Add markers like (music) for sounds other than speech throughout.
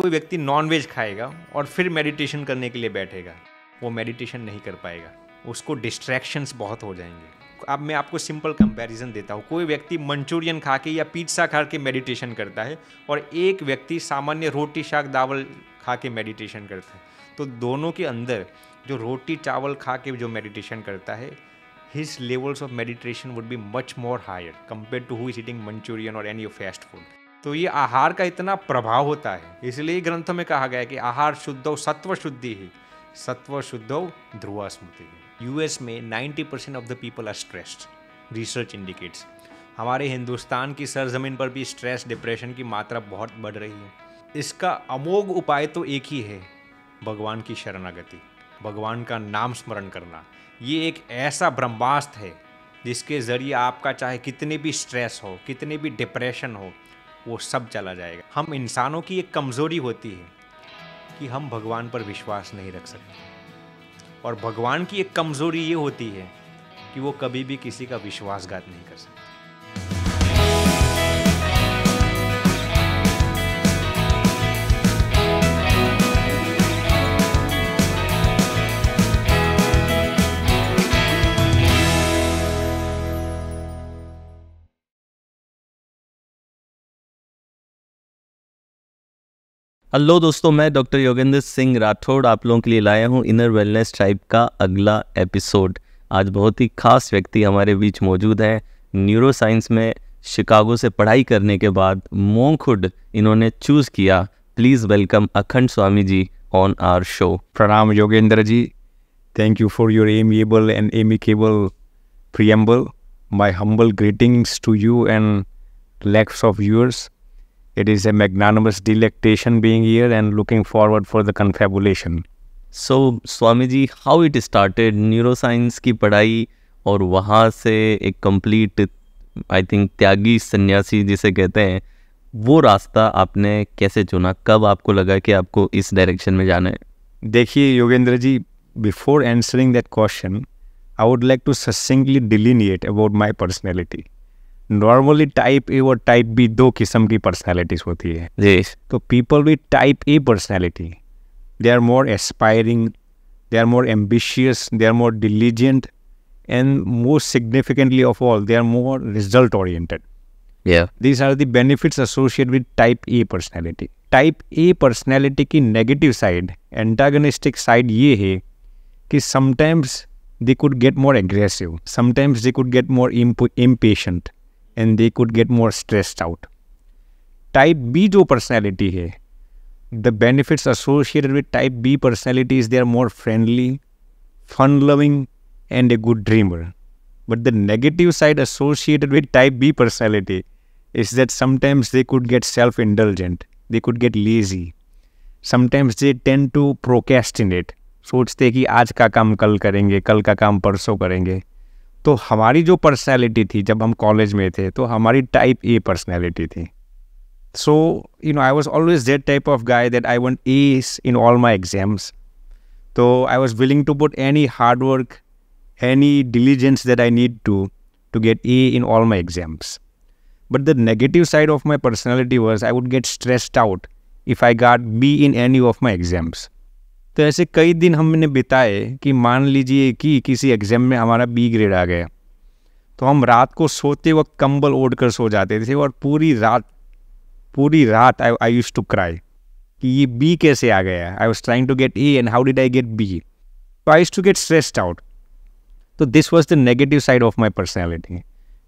कोई व्यक्ति नॉनवेज खाएगा और फिर मेडिटेशन करने के लिए बैठेगा वो मेडिटेशन नहीं कर पाएगा उसको डिस्ट्रैक्शंस बहुत हो जाएंगे अब मैं आपको सिंपल कंपैरिजन देता हूँ कोई व्यक्ति मंचूरियन खा के या पिज्ज़ा खा के मेडिटेशन करता है और एक व्यक्ति सामान्य रोटी शाक दावल खा के मेडिटेशन करता है तो दोनों के अंदर जो रोटी चावल खा के जो मेडिटेशन करता है his levels of meditation would be much more higher compare to who is eating Manchurian or any food तो ये आहार का इतना प्रभाव होता है इसलिए ग्रंथ में कहा गया कि आहार शुद्धौ सत्व शुद्धि ही सत्व शुद्धौ ध्रुव स्मृति यूएस में 90 percent of the people are stressed research indicates हमारे हिंदुस्तान की सरजमीन पर भी स्ट्रेस डिप्रेशन की मात्रा बहुत बढ़ रही है इसका अमोघ उपाय तो एक ही है भगवान की शरणागति भगवान का नाम स्मरण करना ये एक ऐसा ब्रह्मास्त्र है जिसके ज़रिए आपका चाहे कितने भी स्ट्रेस हो कितने भी डिप्रेशन हो वो सब चला जाएगा हम इंसानों की एक कमज़ोरी होती है कि हम भगवान पर विश्वास नहीं रख सकते और भगवान की एक कमज़ोरी ये होती है कि वो कभी भी किसी का विश्वासघात नहीं कर सकते हेलो दोस्तों मैं डॉक्टर योगेंद्र सिंह राठौड़ आप लोगों के लिए लाया हूँ इनर वेलनेस ट्राइब का अगला एपिसोड आज बहुत ही खास व्यक्ति हमारे बीच मौजूद हैं न्यूरो साइंस में शिकागो से पढ़ाई करने के बाद मोंगखुड इन्होंने चूज़ किया please welcome Akhand Swami ji on our show प्रणाम Yogendra ji thank you for your amiable and amicable preamble my humble greetings to you and lakhs of yours It is a magnanimous delectation being here and looking forward for the confabulation. So, Swamiji, how it started, neuroscience ki padhai aur wahan se एक complete, I think, tyagi sanyasi jise kehte hain वो रास्ता आपने कैसे चुना कब आपको लगा कि आपको इस डायरेक्शन में जाना है देखिए Yogendra ji before answering that question I would like to succinctly delineate about my personality normally type A और टाइप बी दो किस्म की पर्सनैलिटीज होती है yes. तो people with type A personality they are more aspiring they are more ambitious they are more diligent and most significantly of all they are more result oriented. These are are the benefits type A personality type A personality की negative side antagonistic side ये है कि sometimes they could get more aggressive sometimes they could get more impatient and they could get more stressed out. Type B जो personality है the benefits associated with type B personality is they are more friendly, fun loving, and a good dreamer. But the negative side associated with type B personality is that sometimes they could get self indulgent, they could get lazy. Sometimes they tend to procrastinate. सोचते कि आज का काम कल करेंगे कल का काम परसों करेंगे तो हमारी जो पर्सनैलिटी थी जब हम कॉलेज में थे तो हमारी टाइप ए पर्सनैलिटी थी so you know I was always that type of guy that I want A's in all my exams तो I was willing to put any hard work any diligence that I need to to get A in all my exams but the negative side of my personality was I would get stressed out if I got B in any of my exams तो ऐसे कई दिन हमने बिताए कि मान लीजिए कि किसी एग्ज़ाम में हमारा बी ग्रेड आ गया तो हम रात को सोते वक्त कंबल ओढ़ कर सो जाते थे और पूरी रात पूरी रात आई आई यूश टू क्राई कि ये बी कैसे आ गया I was trying to get A and how did I get B तो I used to get stressed out तो this was the negative side of my personality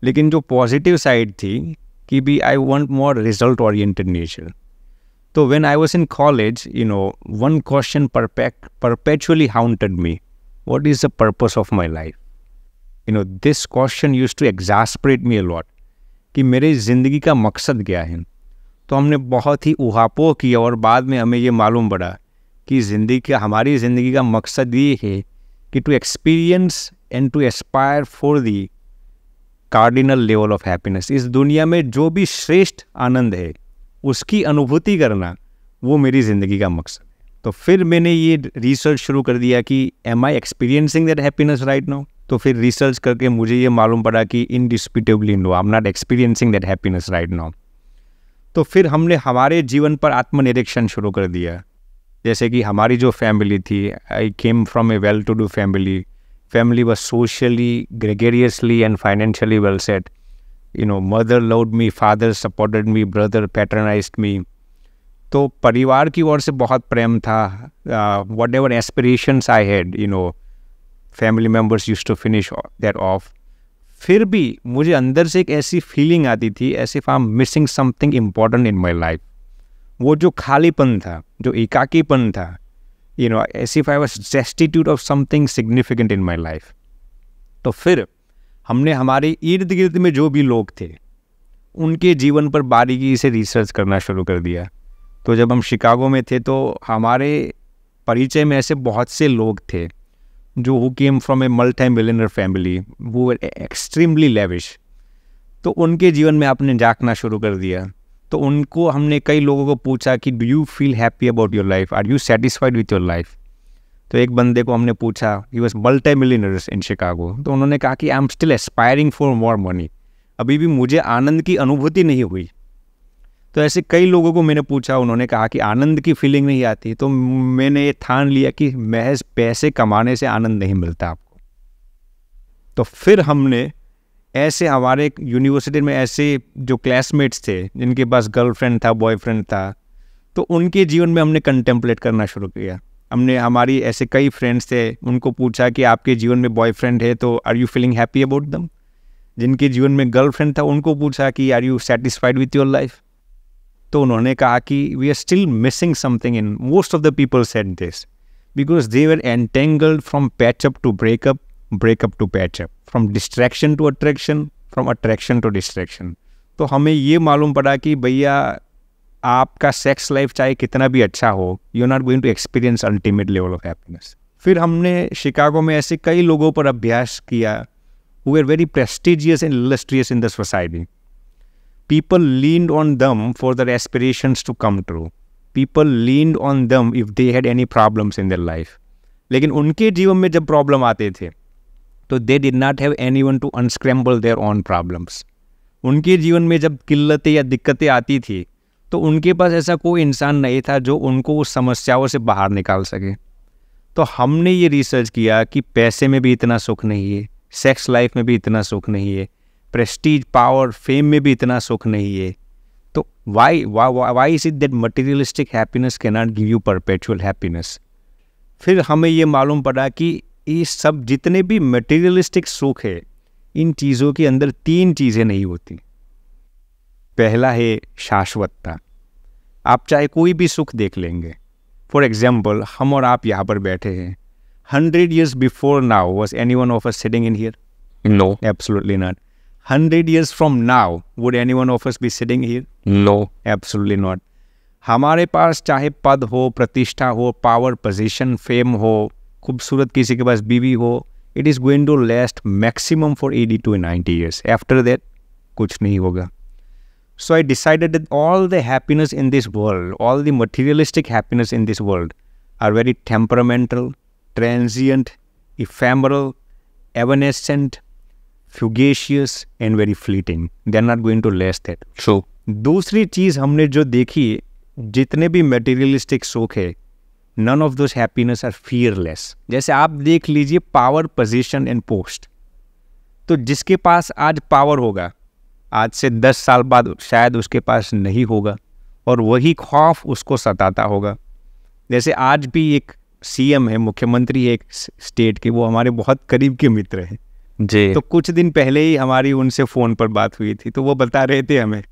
लेकिन जो पॉजिटिव साइड थी कि be I want more result oriented nature तो when I was in college you know one question perpetually haunted me what is the purpose of my life you know this question use to exasperate me a lot कि मेरे जिंदगी का मकसद क्या है तो हमने बहुत ही उहापो किया और बाद में हमें ये मालूम पड़ा कि जिंदगी का हमारी जिंदगी का मकसद ये है कि to experience and to aspire for the cardinal level of happiness इस दुनिया में जो भी श्रेष्ठ आनंद है उसकी अनुभूति करना वो मेरी ज़िंदगी का मकसद है तो फिर मैंने ये रिसर्च शुरू कर दिया कि am I experiencing that happiness right now तो फिर रिसर्च करके मुझे ये मालूम पड़ा कि indisputably no I am not experiencing that happiness right now तो फिर हमने हमारे जीवन पर आत्मनिरीक्षण शुरू कर दिया जैसे कि हमारी जो फैमिली थी I came from a well to do family family was socially gregariously and financially well set you know mother loved me father supported me brother patronize me तो परिवार की ओर से बहुत प्रेम था whatever aspirations I had you know family members use to finish that off फिर भी मुझे अंदर से एक ऐसी फीलिंग आती थी as if I am missing something important in my life वो जो खालीपन था जो एकाकीपन था you know as if I was destitute of something significant in my life तो फिर हमने हमारे इर्द गिर्द में जो भी लोग थे उनके जीवन पर बारीकी से रिसर्च करना शुरू कर दिया तो जब हम शिकागो में थे तो हमारे परिचय में ऐसे बहुत से लोग थे जो who came from a multi millionaire family वो एक्सट्रीमली लेविश तो उनके जीवन में आपने झाँकना शुरू कर दिया तो उनको हमने कई लोगों को पूछा कि do you feel happy about your life are you satisfied with your life तो एक बंदे को हमने पूछा कि was multi millionaires in Chicago तो उन्होंने कहा कि I am still aspiring for more money अभी भी मुझे आनंद की अनुभूति नहीं हुई तो ऐसे कई लोगों को मैंने पूछा उन्होंने कहा कि आनंद की फीलिंग नहीं आती तो मैंने ये ठान लिया कि महज पैसे कमाने से आनंद नहीं मिलता आपको तो फिर हमने ऐसे हमारे यूनिवर्सिटी में ऐसे जो क्लासमेट्स थे जिनके पास गर्लफ्रेंड था बॉयफ्रेंड था तो उनके जीवन में हमने कंटेम्पलेट करना शुरू किया हमने हमारी ऐसे कई फ्रेंड्स थे उनको पूछा कि आपके जीवन में बॉयफ्रेंड है तो are you feeling happy about them जिनके जीवन में गर्लफ्रेंड था उनको पूछा कि are you satisfied with your life तो उन्होंने कहा कि we are still missing something in most of the people said this because they were entangled from patch up to breakup breakup to patch up from distraction to attraction from attraction to distraction तो हमें ये मालूम पड़ा कि भैया आपका sex life चाहे कितना भी अच्छा हो you not going to experience ultimate level of happiness फिर हमने शिकागो में ऐसे कई लोगों पर अभ्यास किया who are very prestigious and illustrious in the society people leaned on them for their aspirations to come true people leaned on them if they had any problems in their life लेकिन उनके जीवन में जब problem आते थे तो they did not have anyone to unscramble their own problems उनके जीवन में जब किल्लतें या दिक्कतें आती थी तो उनके पास ऐसा कोई इंसान नहीं था जो उनको उस समस्याओं से बाहर निकाल सके तो हमने ये रिसर्च किया कि पैसे में भी इतना सुख नहीं है सेक्स लाइफ में भी इतना सुख नहीं है प्रेस्टीज पावर फेम में भी इतना सुख नहीं है तो why why is it that materialistic happiness can not give you perpetual happiness फिर हमें ये मालूम पड़ा कि ये सब जितने भी मटेरियलिस्टिक सुख है इन चीज़ों के अंदर तीन चीज़ें नहीं होती पहला है शाश्वतता आप चाहे कोई भी सुख देख लेंगे फॉर एग्जाम्पल हम और आप यहाँ पर बैठे हैं hundred years before now was any one of us sitting in here no absolutely not hundred years from now would any one of us be sitting here no absolutely not हमारे पास चाहे पद हो प्रतिष्ठा हो पावर पोजिशन फेम हो खूबसूरत किसी के पास बीवी हो it is going to last maximum for eighty two ninety years after that कुछ नहीं होगा So I decided that all the happiness in this world, all the materialistic happiness in this world, are very temperamental, transient, ephemeral, evanescent, fugacious, and very fleeting. They're not going to last that. True. दूसरी चीज हमने जो देखी जितने भी materialistic शौक है none of those happiness are fearless जैसे आप देख लीजिए पावर पोजीशन एंड पोस्ट तो जिसके पास आज पावर होगा आज से दस साल बाद शायद उसके पास नहीं होगा और वही खौफ उसको सताता होगा जैसे आज भी एक सीएम है मुख्यमंत्री है एक स्टेट के वो हमारे बहुत करीब के मित्र हैं जी तो कुछ दिन पहले ही हमारी उनसे फ़ोन पर बात हुई थी तो वो बता रहे थे हमें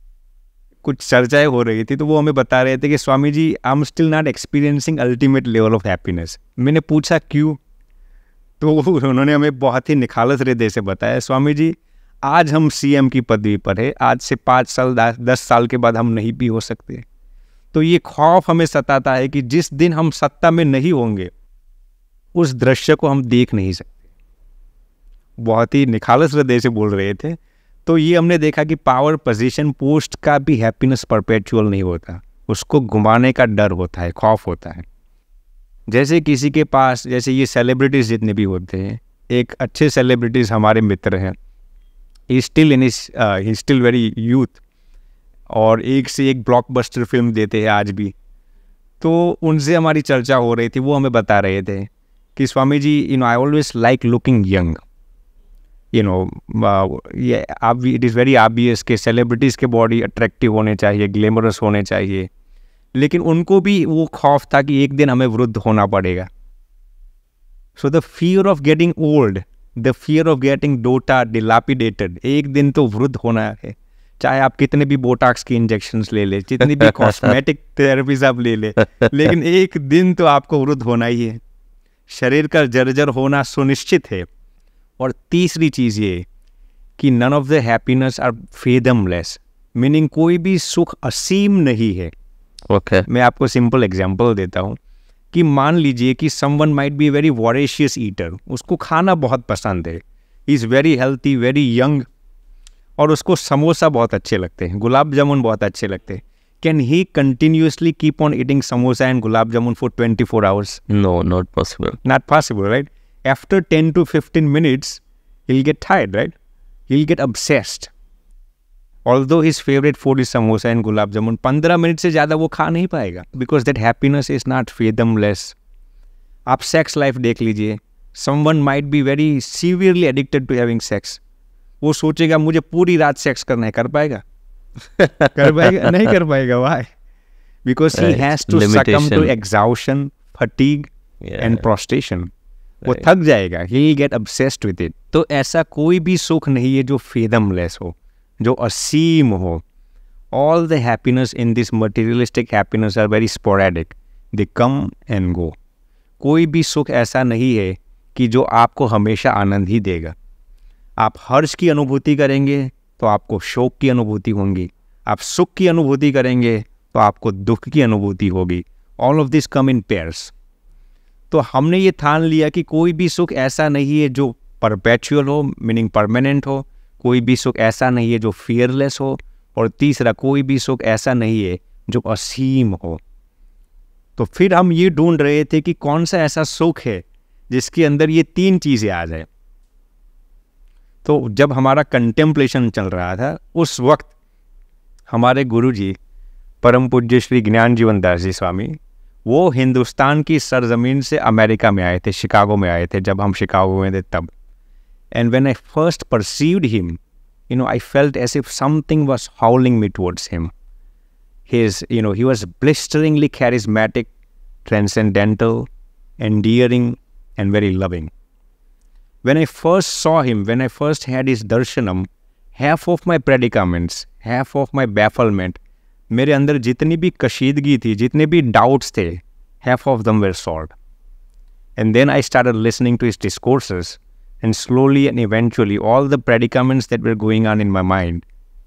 कुछ चर्चाएं हो रही थी तो वो हमें बता रहे थे कि Swami ji I am still not experiencing ultimate level of happiness मैंने पूछा क्यों तो (laughs) उन्होंने हमें बहुत ही निखालस हृदय से बताया स्वामी जी आज हम सीएम की पदवी पर है आज से पाँच साल दस साल के बाद हम नहीं भी हो सकते तो ये खौफ हमें सताता है कि जिस दिन हम सत्ता में नहीं होंगे उस दृश्य को हम देख नहीं सकते बहुत ही निखालस हृदय से बोल रहे थे तो ये हमने देखा कि पावर पोजीशन पोस्ट का भी हैप्पीनेस परपेचुअल नहीं होता उसको घुमाने का डर होता है खौफ होता है जैसे किसी के पास जैसे ये सेलिब्रिटीज़ जितने भी होते हैं एक अच्छे सेलिब्रिटीज़ हमारे मित्र हैं he still in is he still very youth और एक से एक ब्लॉकबस्टर फिल्म देते हैं आज भी तो उनसे हमारी चर्चा हो रही थी वो हमें बता रहे थे कि Swami ji you know I always like looking young you know ये आप इट इज़ वेरी आबियस के सेलिब्रिटीज़ के बॉडी अट्रैक्टिव होने चाहिए ग्लैमरस होने चाहिए लेकिन उनको भी वो खौफ था कि एक दिन हमें वृद्ध होना पड़ेगा so the fear of getting old the fear of getting डोटा डिलापिडेटेड एक दिन तो वृद्ध होना है चाहे आप कितने भी बोटाक्स के इंजेक्शन ले ले जितनी भी कॉस्मेटिक (laughs) थेरेपीज आप ले ले लेकिन एक दिन तो आपको वृद्ध होना ही है शरीर का जर्जर होना सुनिश्चित है और तीसरी चीज़ ये कि none of the happiness are less meaning कोई भी सुख असीम नहीं है ओके okay. मैं आपको सिंपल एग्जाम्पल देता हूँ कि मान लीजिए कि someone might be very voracious eater उसको खाना बहुत पसंद है is very healthy very young और उसको समोसा बहुत अच्छे लगते हैं गुलाब जामुन बहुत अच्छे लगते हैं can he continuously keep on eating samosa and gulab jamun for twenty four hours no not possible not possible right after ten to fifteen minutes he'll get tired, right he'll get obsessed although his favourite food is samosa and gulab jamun पंद्रह मिनट से ज़्यादा वो खा नहीं पाएगा because that happiness is not freedomless आप sex life देख लीजिए someone might be very severely addicted to having sex वो सोचेगा मुझे पूरी रात सेक्स करना है कर पाएगा (laughs) कर पाएगा नहीं कर पाएगा why because he has to succumb to exhaustion fatigue and prostration वो थक जाएगा he get obsessed with it तो ऐसा कोई भी सुख नहीं है जो फेदमलेस हो जो असीम हो all the happiness in this materialistic happiness are very sporadic they come and go कोई भी सुख ऐसा नहीं है कि जो आपको हमेशा आनंद ही देगा आप हर्ष की अनुभूति करेंगे तो आपको शोक की अनुभूति होंगी आप सुख की अनुभूति करेंगे तो आपको दुख की अनुभूति होगी all of this come in pairs तो हमने ये ठान लिया कि कोई भी सुख ऐसा नहीं है जो परपैचुअल हो मीनिंग परमानेंट हो कोई भी सुख ऐसा नहीं है जो फियरलेस हो और तीसरा कोई भी सुख ऐसा नहीं है जो असीम हो तो फिर हम ये ढूंढ रहे थे कि कौन सा ऐसा सुख है जिसके अंदर ये तीन चीज़ें आ जाए तो जब हमारा कंटेम्पलेशन चल रहा था उस वक्त हमारे गुरु जी परम पूज्य श्री ज्ञान जीवन दास जी स्वामी वो हिंदुस्तान की सरजमीन से अमेरिका में आए थे शिकागो में आए थे जब हम शिकागो में थे तब And when I first perceived him, you know, I felt as if something was howling me towards him. His, you know, he was blisteringly charismatic, transcendental, endearing, and very loving. When I first saw him, when I first had his darshanam, half of my predicaments, half of my bafflement, मेरे अंदर जितनी भी कशीदगी थी जितने भी doubts थे half of them were solved. And then I started listening to his discourses. And slowly and eventually, all the predicaments that were going on in my mind,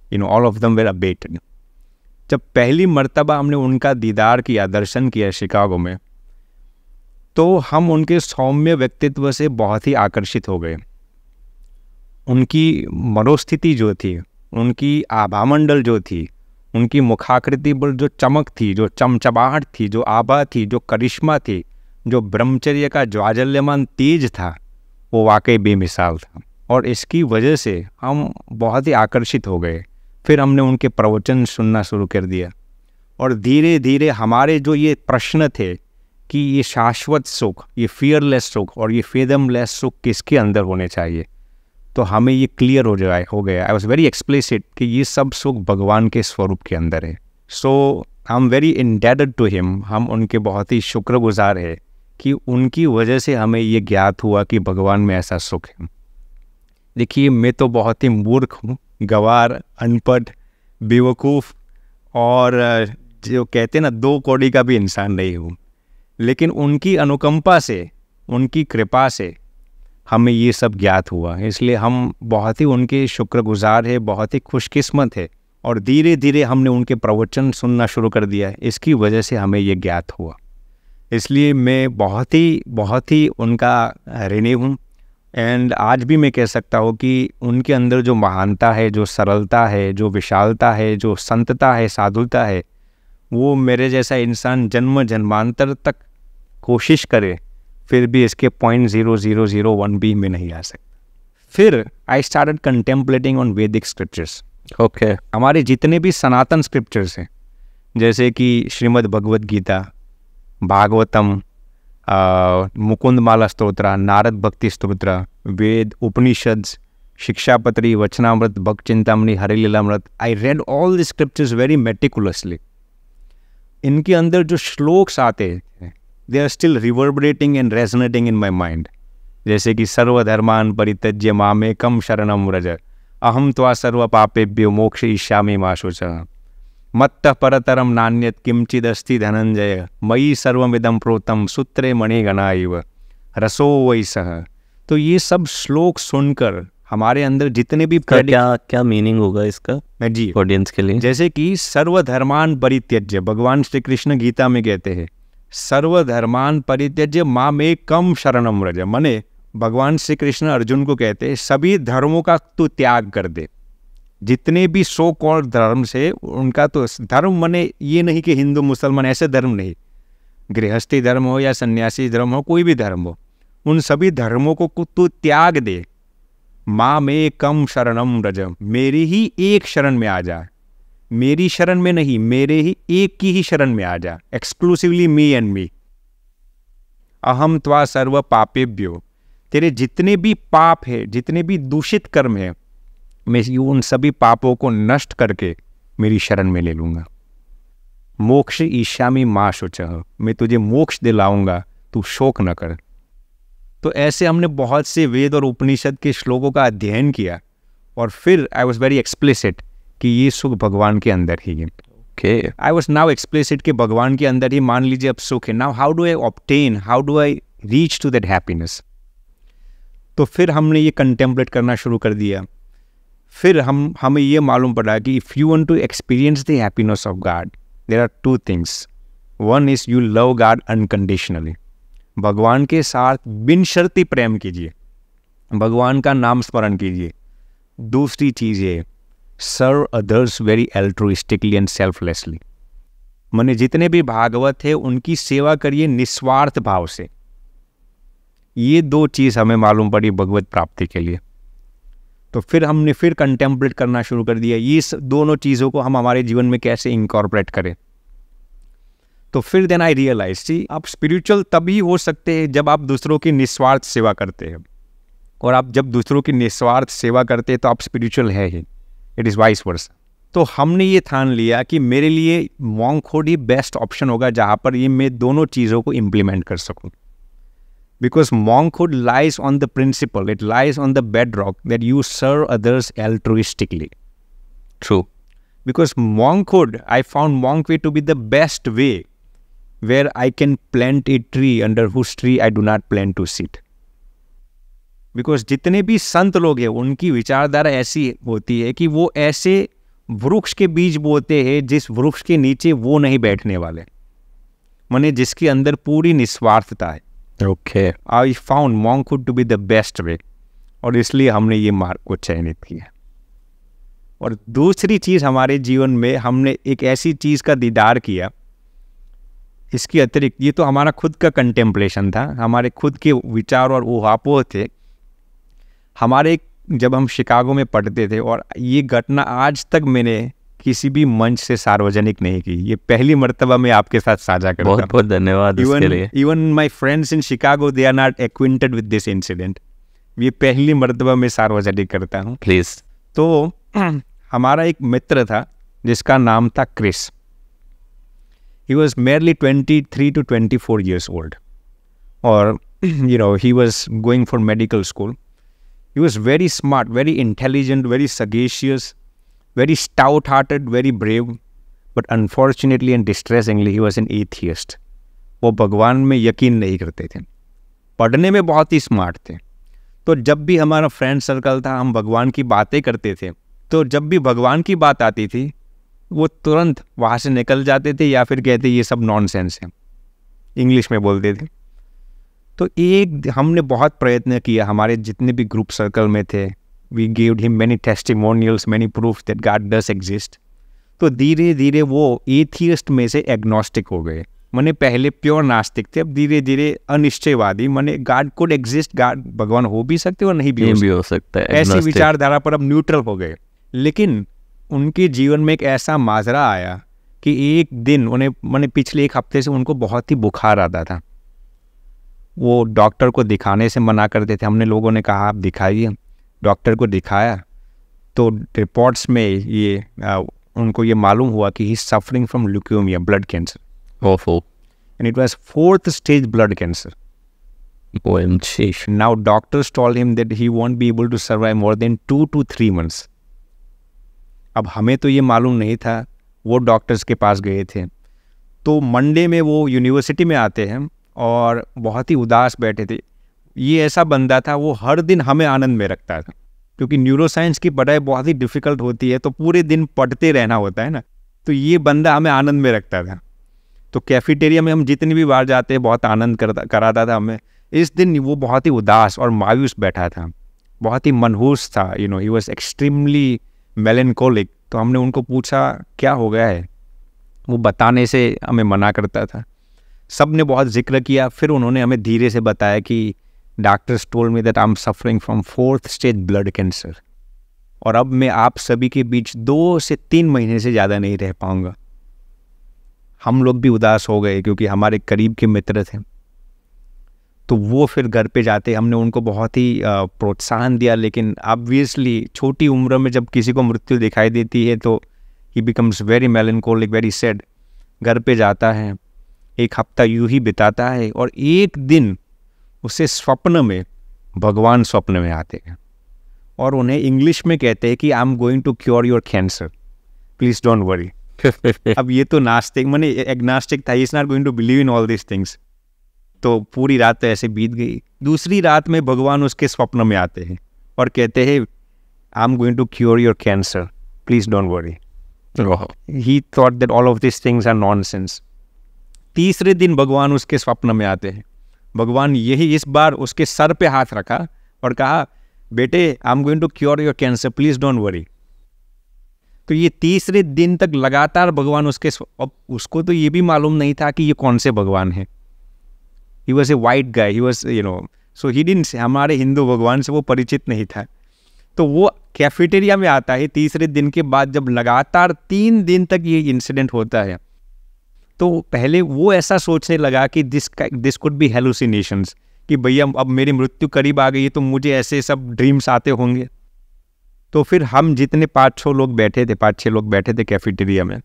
you know, all of them were abated. जब पहली मर्तबा हमने उनका दीदार किया दर्शन किया Chicago में तो हम उनके सौम्य व्यक्तित्व से बहुत ही आकर्षित हो गए उनकी मनोस्थिति जो थी उनकी आभामंडल जो थी उनकी मुखाकृति पर जो चमक थी जो चमचमाहट थी जो आभा थी जो करिश्मा थी जो ब्रह्मचर्य का ज्वाजल्यमान तेज था वो वाकई बेमिसाल था और इसकी वजह से हम बहुत ही आकर्षित हो गए फिर हमने उनके प्रवचन सुनना शुरू कर दिया और धीरे धीरे हमारे जो ये प्रश्न थे कि ये शाश्वत सुख ये फियरलेस सुख और ये फेदमलेस सुख किसके अंदर होने चाहिए तो हमें ये क्लियर हो जाए हो गया आई वॉज वेरी एक्सप्लिसिट कि ये सब सुख भगवान के स्वरूप के अंदर है so I am very indebted to him हम उनके बहुत ही शुक्रगुजार है कि उनकी वजह से हमें ये ज्ञात हुआ कि भगवान में ऐसा सुख है देखिए मैं तो बहुत ही मूर्ख हूँ गवार अनपढ़ बेवकूफ़ और जो कहते हैं ना दो कौड़ी का भी इंसान नहीं हूँ लेकिन उनकी अनुकंपा से उनकी कृपा से हमें ये सब ज्ञात हुआ इसलिए हम बहुत ही उनके शुक्रगुजार है बहुत ही खुशकिस्मत है और धीरे धीरे हमने उनके प्रवचन सुनना शुरू कर दिया इसकी वजह से हमें ये ज्ञात हुआ इसलिए मैं बहुत ही बहुत ही उनका ऋणी हूँ एंड आज भी मैं कह सकता हूँ कि उनके अंदर जो महानता है जो सरलता है जो विशालता है जो संतता है साधुता है वो मेरे जैसा इंसान जन्म जन्मांतर तक कोशिश करे फिर भी इसके point zero zero zero one भी में नहीं आ सकता फिर I start contemplating on Vedic scriptures okay हमारे जितने भी सनातन स्क्रिप्चर्स हैं जैसे कि श्रीमद् भगवद गीता भागवतम मुकुंदमाला स्त्रोत्र नारद भक्ति स्त्रोत्र वेद उपनिषद Shikshapatri Vachanamrut Bhakta Chintamani Harililamrut I read all the scriptures very meticulously इनके अंदर जो श्लोक्स आते हैं they are still reverberating and resonating in my mind जैसे कि सर्वधर्मान परित्यज्य मामे कम शरणम व्रज अहम त्वा सर्व पापेभ्यो मोक्ष ईश्यामी माशोचरण मत्त परतरम नान्यत किंचिदस्ति धनंजय मई सर्वमिदम प्रोतम सूत्रे मणिगणा इव रसो वै सह तो ये सब श्लोक सुनकर हमारे अंदर जितने भी क्या क्या मीनिंग होगा इसका जी ऑडियंस के लिए जैसे कि सर्वधर्मान परित्यज्य भगवान श्री कृष्ण गीता में कहते हैं सर्वधर्मान परित्यज्य माँ में कम शरणम रज मने भगवान श्री कृष्ण अर्जुन को कहते हैं सभी धर्मों का तू त्याग कर दे जितने भी सो कॉल्ड धर्म से उनका तो धर्म मने ये नहीं कि हिंदू मुसलमान ऐसे धर्म नहीं गृहस्थी धर्म हो या सन्यासी धर्म हो कोई भी धर्म हो उन सभी धर्मों को तू त्याग दे माँ में कम शरणम रजम मेरी ही एक शरण में आ जा मेरी शरण में नहीं मेरे ही एक की ही शरण में आ जा एक्सक्लूसिवली मी एंड मी अहम त्वा सर्व पापेभ्यो तेरे जितने भी पाप है जितने भी दूषित कर्म है मैं उन सभी पापों को नष्ट करके मेरी शरण में ले लूंगा मोक्ष ईशामी माँ शोच मैं तुझे मोक्ष दिलाऊंगा तू शोक न कर तो ऐसे हमने बहुत से वेद और उपनिषद के श्लोकों का अध्ययन किया और फिर आई वॉज वेरी एक्सप्लिसिट कि ये सुख भगवान के अंदर ही है okay I was now explicit कि भगवान के अंदर ही मान लीजिए अब सुख है now how do I obtain how do I reach to that happiness तो फिर हमने ये कंटेम्पलेट करना शुरू कर दिया फिर हम हमें ये मालूम पड़ा कि if you want to experience the happiness of God there are two things one is you love God unconditionally भगवान के साथ बिन शर्ती प्रेम कीजिए भगवान का नाम स्मरण कीजिए दूसरी चीज़ ये serve others very altruistically and selflessly मैंने जितने भी भागवत है उनकी सेवा करिए निस्वार्थ भाव से ये दो चीज़ हमें मालूम पड़ी भगवत प्राप्ति के लिए तो फिर हमने फिर कंटेम्परेट करना शुरू कर दिया ये दोनों चीज़ों को हम हमारे जीवन में कैसे इंकॉर्पोरेट करें तो फिर देन आई रियलाइज सी आप स्पिरिचुअल तभी हो सकते हैं जब आप दूसरों की निस्वार्थ सेवा करते हैं और आप जब दूसरों की निस्वार्थ सेवा करते हैं तो आप स्पिरिचुअल है ही इट इज़ वाइस वर्स तो हमने ये ठान लिया कि मेरे लिए खोड ही बेस्ट ऑप्शन होगा जहाँ पर ये मैं दोनों चीज़ों को इम्प्लीमेंट कर सकूँ because monkhood lies on the principle, it lies on the bedrock that you serve others altruistically. True. Because monkhood, I found monk way to be the best way where I can plant a tree under whose tree I do not plan to sit. Because जितने भी संत लोग हैं उनकी विचारधारा ऐसी होती है कि वो ऐसे वृक्ष के बीज बोते हैं जिस वृक्ष के नीचे वो नहीं बैठने वाले माने जिसके अंदर पूरी निस्वार्थता है okay I found monkhood to be the best way और इसलिए हमने ये मार्ग को चयनित किया और दूसरी चीज़ हमारे जीवन में हमने एक ऐसी चीज़ का दीदार किया इसके अतिरिक्त ये तो हमारा खुद का कंटेम्पलेशन था हमारे खुद के विचार और ऊहापोह थे हमारे जब हम शिकागो में पढ़ते थे और ये घटना आज तक मैंने किसी भी मंच से सार्वजनिक नहीं की ये पहली मरतबा मैं आपके साथ साझा कर बहुत बहुत धन्यवाद इसके लिए even my friends in Chicago they are not acquainted with this incident ये पहली मरतबा मैं सार्वजनिक करता हूँ प्लीज़ तो (clears throat) हमारा एक मित्र था जिसका नाम था Chris he was merely twenty three to twenty four years old और you know he was going for medical school he was very smart very intelligent very sagacious very stout hearted, very brave, but unfortunately and distressingly, he was an atheist. वो भगवान में यकीन नहीं करते थे पढ़ने में बहुत ही स्मार्ट थे तो जब भी हमारा फ्रेंड सर्कल था हम भगवान की बातें करते थे तो जब भी भगवान की बात आती थी वो तुरंत वहाँ से निकल जाते थे या फिर कहते ये सब नॉन सेंस है इंग्लिश में बोलते थे तो एक हमने बहुत प्रयत्न किया हमारे जितने भी ग्रुप सर्कल में थे we gave him many testimonials many proof that God does exist तो धीरे धीरे वो एथियस्ट में से एग्नोस्टिक हो गए मैंने पहले प्योर नास्तिक थे अब धीरे धीरे अनिश्चयवादी मैंने गाड कुड एग्जिस्ट गाड भगवान हो भी सकते और नहीं भी, नहीं हो, सकता सकते ऐसी विचारधारा पर अब न्यूट्रल हो गए लेकिन उनके जीवन में एक ऐसा माजरा आया कि एक दिन उन्हें मैंने पिछले एक हफ्ते से उनको बहुत ही बुखार आता था वो डॉक्टर को दिखाने से मना करते थे हमने लोगों ने कहा आप दिखाइए डॉक्टर को दिखाया तो रिपोर्ट्स में ये आ, उनको ये मालूम हुआ कि he suffering from leukaemia blood cancer ओफो and it was fourth stage blood cancer now doctors told him that he won't be able to survive more than two two three months अब हमें तो ये मालूम नहीं था वो डॉक्टर्स के पास गए थे तो मंडे में वो यूनिवर्सिटी में आते हैं और बहुत ही उदास बैठे थे ये ऐसा बंदा था वो हर दिन हमें आनंद में रखता था क्योंकि न्यूरोसाइंस की पढ़ाई बहुत ही डिफ़िकल्ट होती है तो पूरे दिन पढ़ते रहना होता है ना तो ये बंदा हमें आनंद में रखता था तो कैफेटेरिया में हम जितनी भी बार जाते हैं बहुत आनंद करता कराता था हमें इस दिन वो बहुत ही उदास और मायूस बैठा था बहुत ही मनहूस था you know he was extremely melancholic तो हमने उनको पूछा क्या हो गया है वो बताने से हमें मना करता था सब ने बहुत जिक्र किया फिर उन्होंने हमें धीरे से बताया कि doctors told me that I am suffering from fourth stage blood cancer और अब मैं आप सभी के बीच दो से तीन महीने से ज़्यादा नहीं रह पाऊँगा हम लोग भी उदास हो गए क्योंकि हमारे करीब के मित्र थे तो वो फिर घर पे जाते हमने उनको बहुत ही प्रोत्साहन दिया लेकिन ऑब्वियसली छोटी उम्र में जब किसी को मृत्यु दिखाई देती है तो he becomes very melancholic very sad घर पे जाता है एक हफ्ता यूँ ही बिताता है और एक दिन उसे स्वप्न में भगवान स्वप्न में आते हैं और उन्हें इंग्लिश में कहते हैं कि I am going to cure your cancer please don't worry अब ये तो नास्तिक मैंने एग्नास्टिक था is not going to believe in all this things तो पूरी रात तो ऐसे बीत गई दूसरी रात में भगवान उसके स्वप्न में आते हैं और कहते हैं I am going to cure your cancer please don't worry he thought that all of this things are non तीसरे दिन भगवान उसके स्वप्न में आते हैं भगवान यही इस बार उसके सर पे हाथ रखा और कहा बेटे I am going to cure your cancer please don't worry तो ये तीसरे दिन तक लगातार भगवान उसके अब उसको तो ये भी मालूम नहीं था कि ये कौन से भगवान है he was a white guy he was you know so he didn't हमारे हिंदू भगवान से वो परिचित नहीं था तो वो कैफेटेरिया में आता है तीसरे दिन के बाद जब लगातार तीन दिन तक ये इंसिडेंट होता है तो पहले वो ऐसा सोचने लगा कि this this could be hallucinations कि भैया अब मेरी मृत्यु करीब आ गई है तो मुझे ऐसे सब ड्रीम्स आते होंगे तो फिर हम जितने पाँच छः लोग बैठे थे पाँच छः लोग बैठे थे कैफेटेरिया में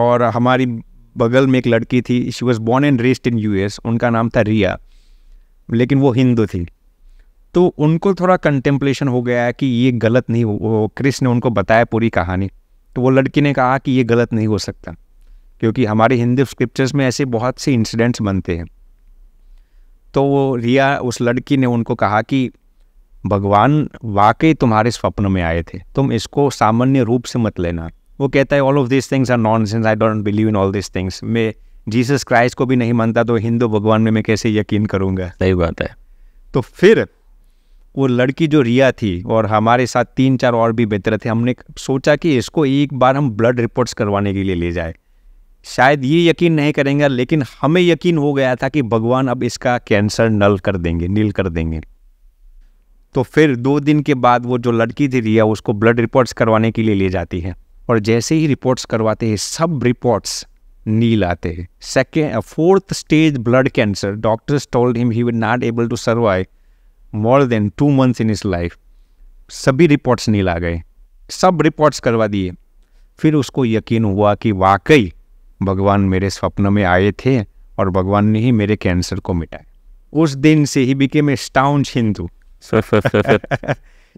और हमारी बगल में एक लड़की थी she was born and raised in U उनका नाम था रिया लेकिन वो हिंदू थी तो उनको थोड़ा कंटेम्पलेशन हो गया कि ये गलत नहीं हो क्रिस ने उनको बताया पूरी कहानी तो वो लड़की ने कहा कि ये गलत नहीं हो सकता क्योंकि हमारे हिंदी स्क्रिप्चर्स में ऐसे बहुत से इंसिडेंट्स बनते हैं तो वो रिया उस लड़की ने उनको कहा कि भगवान वाकई तुम्हारे स्वप्न में आए थे तुम इसको सामान्य रूप से मत लेना वो कहता है all of this things are nonsense I don't believe in all this things मैं जीसस क्राइस्ट को भी नहीं मानता तो हिंदू भगवान में मैं कैसे यकीन करूँगा सही बात है तो फिर वो लड़की जो रिया थी और हमारे साथ तीन चार और भी बेहतर थे हमने सोचा कि इसको एक बार हम ब्लड रिपोर्ट्स करवाने के लिए ले जाए शायद ये यकीन नहीं करेंगे लेकिन हमें यकीन हो गया था कि भगवान अब इसका कैंसर नल कर देंगे नील कर देंगे तो फिर दो दिन के बाद वो जो लड़की थी रिया उसको ब्लड रिपोर्ट्स करवाने के लिए ले जाती है और जैसे ही रिपोर्ट्स करवाते हैं सब रिपोर्ट्स नील आते हैं second fourth stage blood cancer doctors told him he not able to survive more than two months in his life सभी रिपोर्ट्स नील आ गए सब रिपोर्ट्स करवा दिए फिर उसको यकीन हुआ कि वाकई भगवान मेरे स्वप्न में आए थे और भगवान ने ही मेरे कैंसर को मिटाया उस दिन से ही बिके मैं स्टाउन हिंदू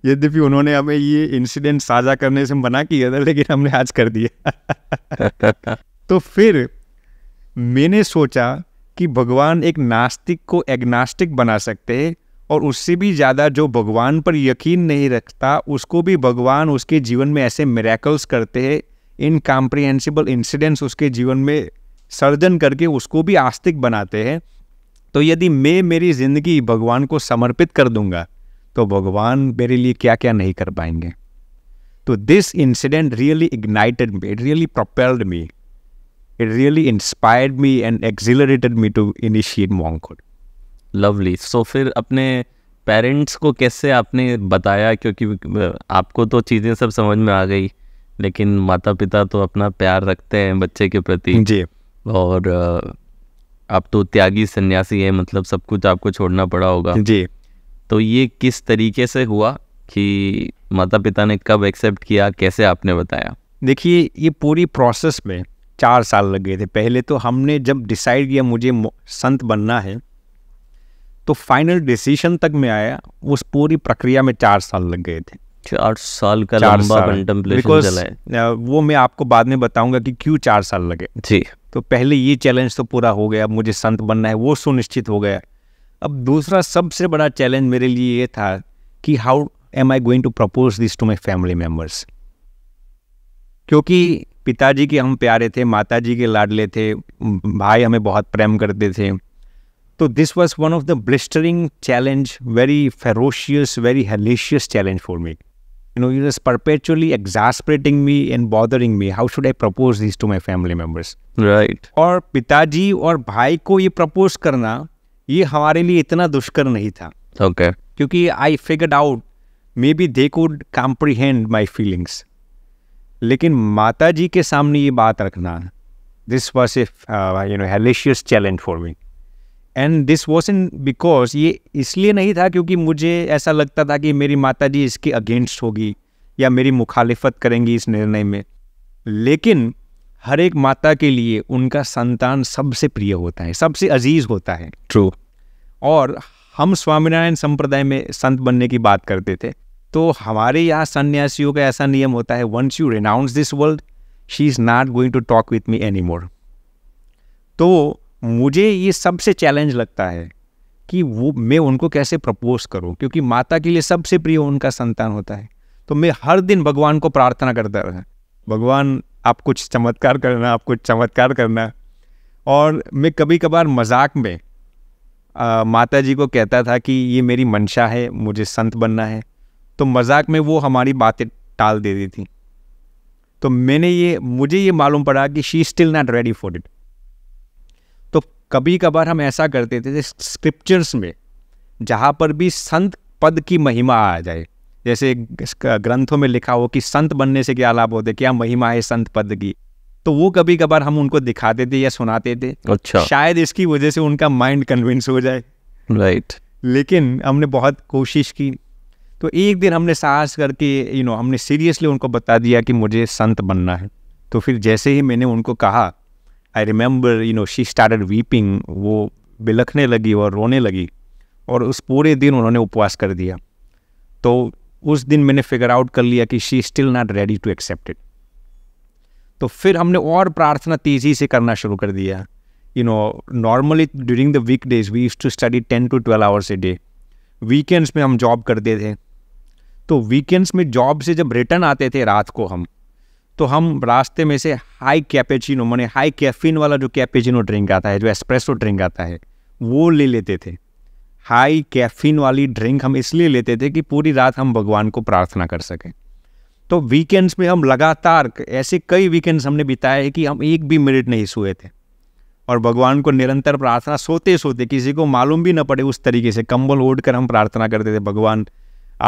यद्यपि उन्होंने हमें ये इंसिडेंट साझा करने से मना किया था लेकिन हमने आज कर दिया (laughs) तो फिर मैंने सोचा कि भगवान एक नास्तिक को एग्नास्टिक बना सकते हैं और उससे भी ज़्यादा जो भगवान पर यकीन नहीं रखता उसको भी भगवान उसके जीवन में ऐसे मेरेकल्स करते हैं इनकॉम्प्रिहेंसिबल इंसिडेंट्स उसके जीवन में सर्जन करके उसको भी आस्तिक बनाते हैं तो यदि मैं मेरी ज़िंदगी भगवान को समर्पित कर दूंगा तो भगवान मेरे लिए क्या क्या नहीं कर पाएंगे तो this incident really ignited me it really propelled me it really inspired me and accelerated me to initiate monkhood lovely so फिर अपने पेरेंट्स को कैसे आपने बताया क्योंकि आपको तो चीज़ें सब समझ में आ गई लेकिन माता पिता तो अपना प्यार रखते हैं बच्चे के प्रति जी और आप तो त्यागी सन्यासी है मतलब सब कुछ आपको छोड़ना पड़ा होगा जी तो ये किस तरीके से हुआ कि माता पिता ने कब एक्सेप्ट किया कैसे आपने बताया देखिए ये पूरी प्रोसेस में चार साल लग गए थे पहले तो हमने जब डिसाइड किया मुझे संत बनना है तो फाइनल डिसीजन तक मैं आया उस पूरी प्रक्रिया में चार साल लग गए थे चार साल का चार लंबा कंटेम्पलेशन चला है वो मैं आपको बाद में बताऊंगा कि क्यों चार साल लगे जी तो पहले ये चैलेंज तो पूरा हो गया अब मुझे संत बनना है वो सुनिश्चित हो गया अब दूसरा सबसे बड़ा चैलेंज मेरे लिए ये था कि how am I going to propose this to my family members क्योंकि पिताजी के हम प्यारे थे माताजी के लाडले थे भाई हमें बहुत प्रेम करते थे तो this was one of the blistering challenge very ferocious very hellacious challenge for me you know, you're just perpetually exasperating me and bothering me. How should I propose this to my family members? Right. और पिताजी और भाई को ये propose करना ये हमारे लिए इतना दुष्कर नहीं था okay. क्योंकि I figured out maybe they could comprehend my feelings लेकिन माता जी के सामने ये बात रखना this was a you know hellacious challenge for me and this was in because ये इसलिए नहीं था क्योंकि मुझे ऐसा लगता था कि मेरी माता जी इसके अगेंस्ट होगी या मेरी मुखालिफत करेंगी इस निर्णय में लेकिन हर एक माता के लिए उनका संतान सबसे प्रिय होता है सबसे अजीज होता है ट्रू और हम स्वामीनारायण संप्रदाय में संत बनने की बात करते थे तो हमारे यहाँ सन्यासियों का ऐसा नियम होता है once you renounce this world she is not going to talk with me any more तो मुझे ये सबसे चैलेंज लगता है कि वो मैं उनको कैसे प्रपोज करूं क्योंकि माता के लिए सबसे प्रिय उनका संतान होता है तो मैं हर दिन भगवान को प्रार्थना करता रहा भगवान आप कुछ चमत्कार करना आप कुछ चमत्कार करना और मैं कभी कभार मजाक में आ, माता जी को कहता था कि ये मेरी मंशा है मुझे संत बनना है तो मजाक में वो हमारी बातें टाल देती थी तो मैंने ये मुझे ये मालूम पड़ा कि she still not ready for it कभी कभार हम ऐसा करते थे स्क्रिप्चर्स में जहाँ पर भी संत पद की महिमा आ जाए जैसे ग्रंथों में लिखा हो कि संत बनने से क्या लाभ होते क्या महिमा है संत पद की तो वो कभी कभार हम उनको दिखाते थे या सुनाते थे अच्छा शायद इसकी वजह से उनका माइंड कन्विंस हो जाए राइट right. लेकिन हमने बहुत कोशिश की तो एक दिन हमने साहस करके यू नो हमने सीरियसली उनको बता दिया कि मुझे संत बनना है तो फिर जैसे ही मैंने उनको कहा I remember you know she started weeping वो बिलखने लगी और रोने लगी और उस पूरे दिन उन्होंने उपवास कर दिया तो उस दिन मैंने फिगर आउट कर लिया कि she still not ready to accept it तो फिर हमने और प्रार्थना तेज़ी से करना शुरू कर दिया you know normally during the week days we use to study ten to twelve hours a day weekends में हम जॉब करते थे तो वीकेंड्स में जॉब से जब रिटर्न आते थे रात को हम तो हम रास्ते में से हाई कैपेचिनो मैंने हाई कैफीन वाला जो कैपेचिनो ड्रिंक आता है जो एस्प्रेसो ड्रिंक आता है वो ले लेते थे हाई कैफीन वाली ड्रिंक हम इसलिए लेते थे कि पूरी रात हम भगवान को प्रार्थना कर सकें तो वीकेंड्स में हम लगातार ऐसे कई वीकेंड्स हमने बिताए हैं कि हम एक भी मिनट नहीं सोए थे और भगवान को निरंतर प्रार्थना सोते सोते किसी को मालूम भी ना पड़े उस तरीके से कंबल ओढ़ कर हम प्रार्थना करते थे भगवान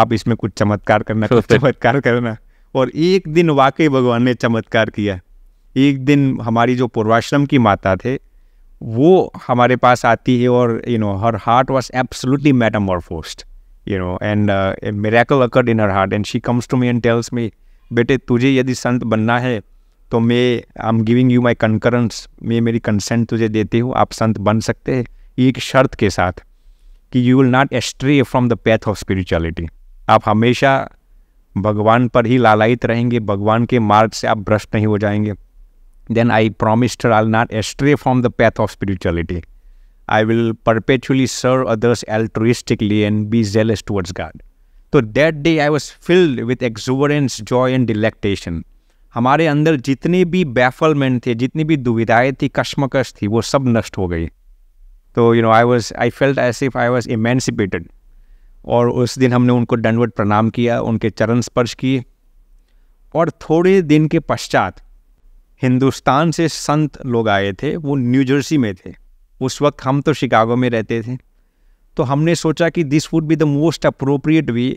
आप इसमें कुछ चमत्कार करना कुछ चमत्कार करना और एक दिन वाकई भगवान ने चमत्कार किया एक दिन हमारी जो पूर्वाश्रम की माता थे वो हमारे पास आती है और you know her heart was और forced you know and miracle occurred in her heart and she comes to me and tells me बेटे तुझे यदि संत बनना है तो मैं I am giving you my concurrence मैं मेरी कंसेंट तुझे देती हूँ आप संत बन सकते हैं एक शर्त के साथ कि you will not astray from the path of spirituality आप हमेशा भगवान पर ही लालायित रहेंगे भगवान के मार्ग से आप भ्रष्ट नहीं हो जाएंगे then I promised I'll not astray from the path of spirituality I will perpetually serve others altruistically and be jealous towards God तो that day I was filled with exuberance joy and delectation हमारे अंदर जितने भी बैफलमेंट थे जितनी भी दुविधाएं थी कश्मकश थी वो सब नष्ट हो गई तो you know I was I felt as if I was emancipated और उस दिन हमने उनको दंडवत प्रणाम किया उनके चरण स्पर्श किए और थोड़े दिन के पश्चात हिंदुस्तान से संत लोग आए थे वो न्यू जर्सी में थे उस वक्त हम तो शिकागो में रहते थे तो हमने सोचा कि this would be the most appropriate way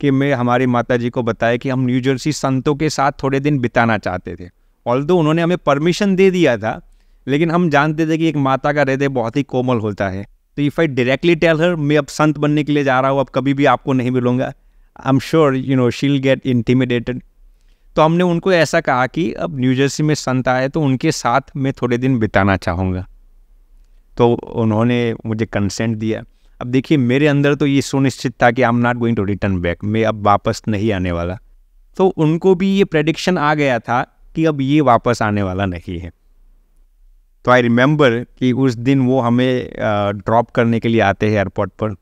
कि मैं हमारी माता जी को बताया कि हम न्यू जर्सी संतों के साथ थोड़े दिन बिताना चाहते थे ऑल उन्होंने हमें परमिशन दे दिया था लेकिन हम जानते थे कि एक माता का हृदय बहुत ही कोमल होता है तो if I directly tell her मैं अब संत बनने के लिए जा रहा हूँ अब कभी भी आपको नहीं मिलूंगा I am sure you know she'll get intimidated तो हमने उनको ऐसा कहा कि अब न्यू जर्सी में संत आए तो उनके साथ मैं थोड़े दिन बिताना चाहूँगा तो उन्होंने मुझे कंसेंट दिया अब देखिए मेरे अंदर तो ये सुनिश्चित था कि I am not going to return back मैं अब वापस नहीं आने वाला तो उनको भी ये प्रडिक्शन आ गया था कि अब ये वापस आने वाला नहीं है तो आई रिमेंबर कि उस दिन वो हमें ड्रॉप करने के लिए आते हैं एयरपोर्ट पर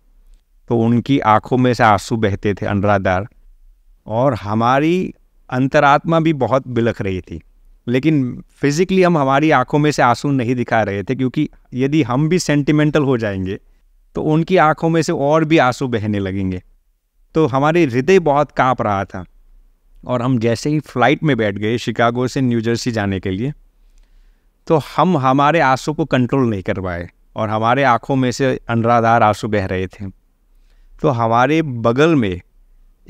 तो उनकी आंखों में से आंसू बहते थे अनरादार और हमारी अंतरात्मा भी बहुत बिलख रही थी लेकिन फिज़िकली हम हमारी आंखों में से आंसू नहीं दिखा रहे थे क्योंकि यदि हम भी सेंटिमेंटल हो जाएंगे तो उनकी आंखों में से और भी आंसू बहने लगेंगे तो हमारे हृदय बहुत काँप रहा था और हम जैसे ही फ्लाइट में बैठ गए शिकागो से न्यूजर्सी जाने के लिए तो हम हमारे आंसू को कंट्रोल नहीं कर पाए और हमारे आँखों में से अनराधार आंसू बह रहे थे तो हमारे बगल में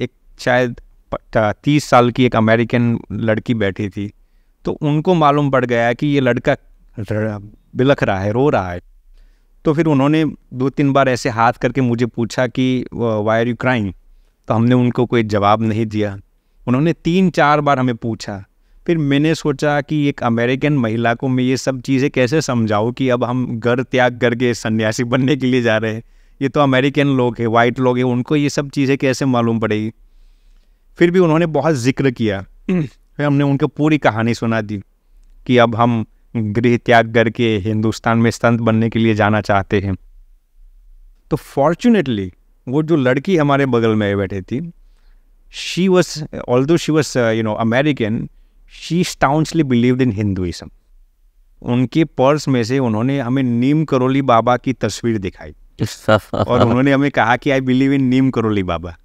एक शायद तीस साल की एक अमेरिकन लड़की बैठी थी तो उनको मालूम पड़ गया कि ये लड़का बिलख रहा है रो रहा है तो फिर उन्होंने दो तीन बार ऐसे हाथ करके मुझे पूछा कि वाई आर यू क्राइम तो हमने उनको कोई जवाब नहीं दिया उन्होंने तीन चार बार हमें पूछा फिर मैंने सोचा कि एक अमेरिकन महिला को मैं ये सब चीज़ें कैसे समझाऊँ कि अब हम घर त्याग करके सन्यासी बनने के लिए जा रहे हैं ये तो अमेरिकन लोग हैं वाइट लोग हैं उनको ये सब चीज़ें कैसे मालूम पड़ेगी फिर भी उन्होंने बहुत जिक्र किया फिर हमने उनको पूरी कहानी सुना दी कि अब हम गृह त्याग करके हिंदुस्तान में संत बनने के लिए जाना चाहते हैं तो फॉर्चुनेटली वो जो लड़की हमारे बगल में बैठी थी she was although she was you know American she staunchly believe in Hinduism उनके पर्स में से उन्होंने हमें नीम करोली बाबा की तस्वीर दिखाई और उन्होंने हमें कहा कि आई बिलीव इन नीम करोली बाबा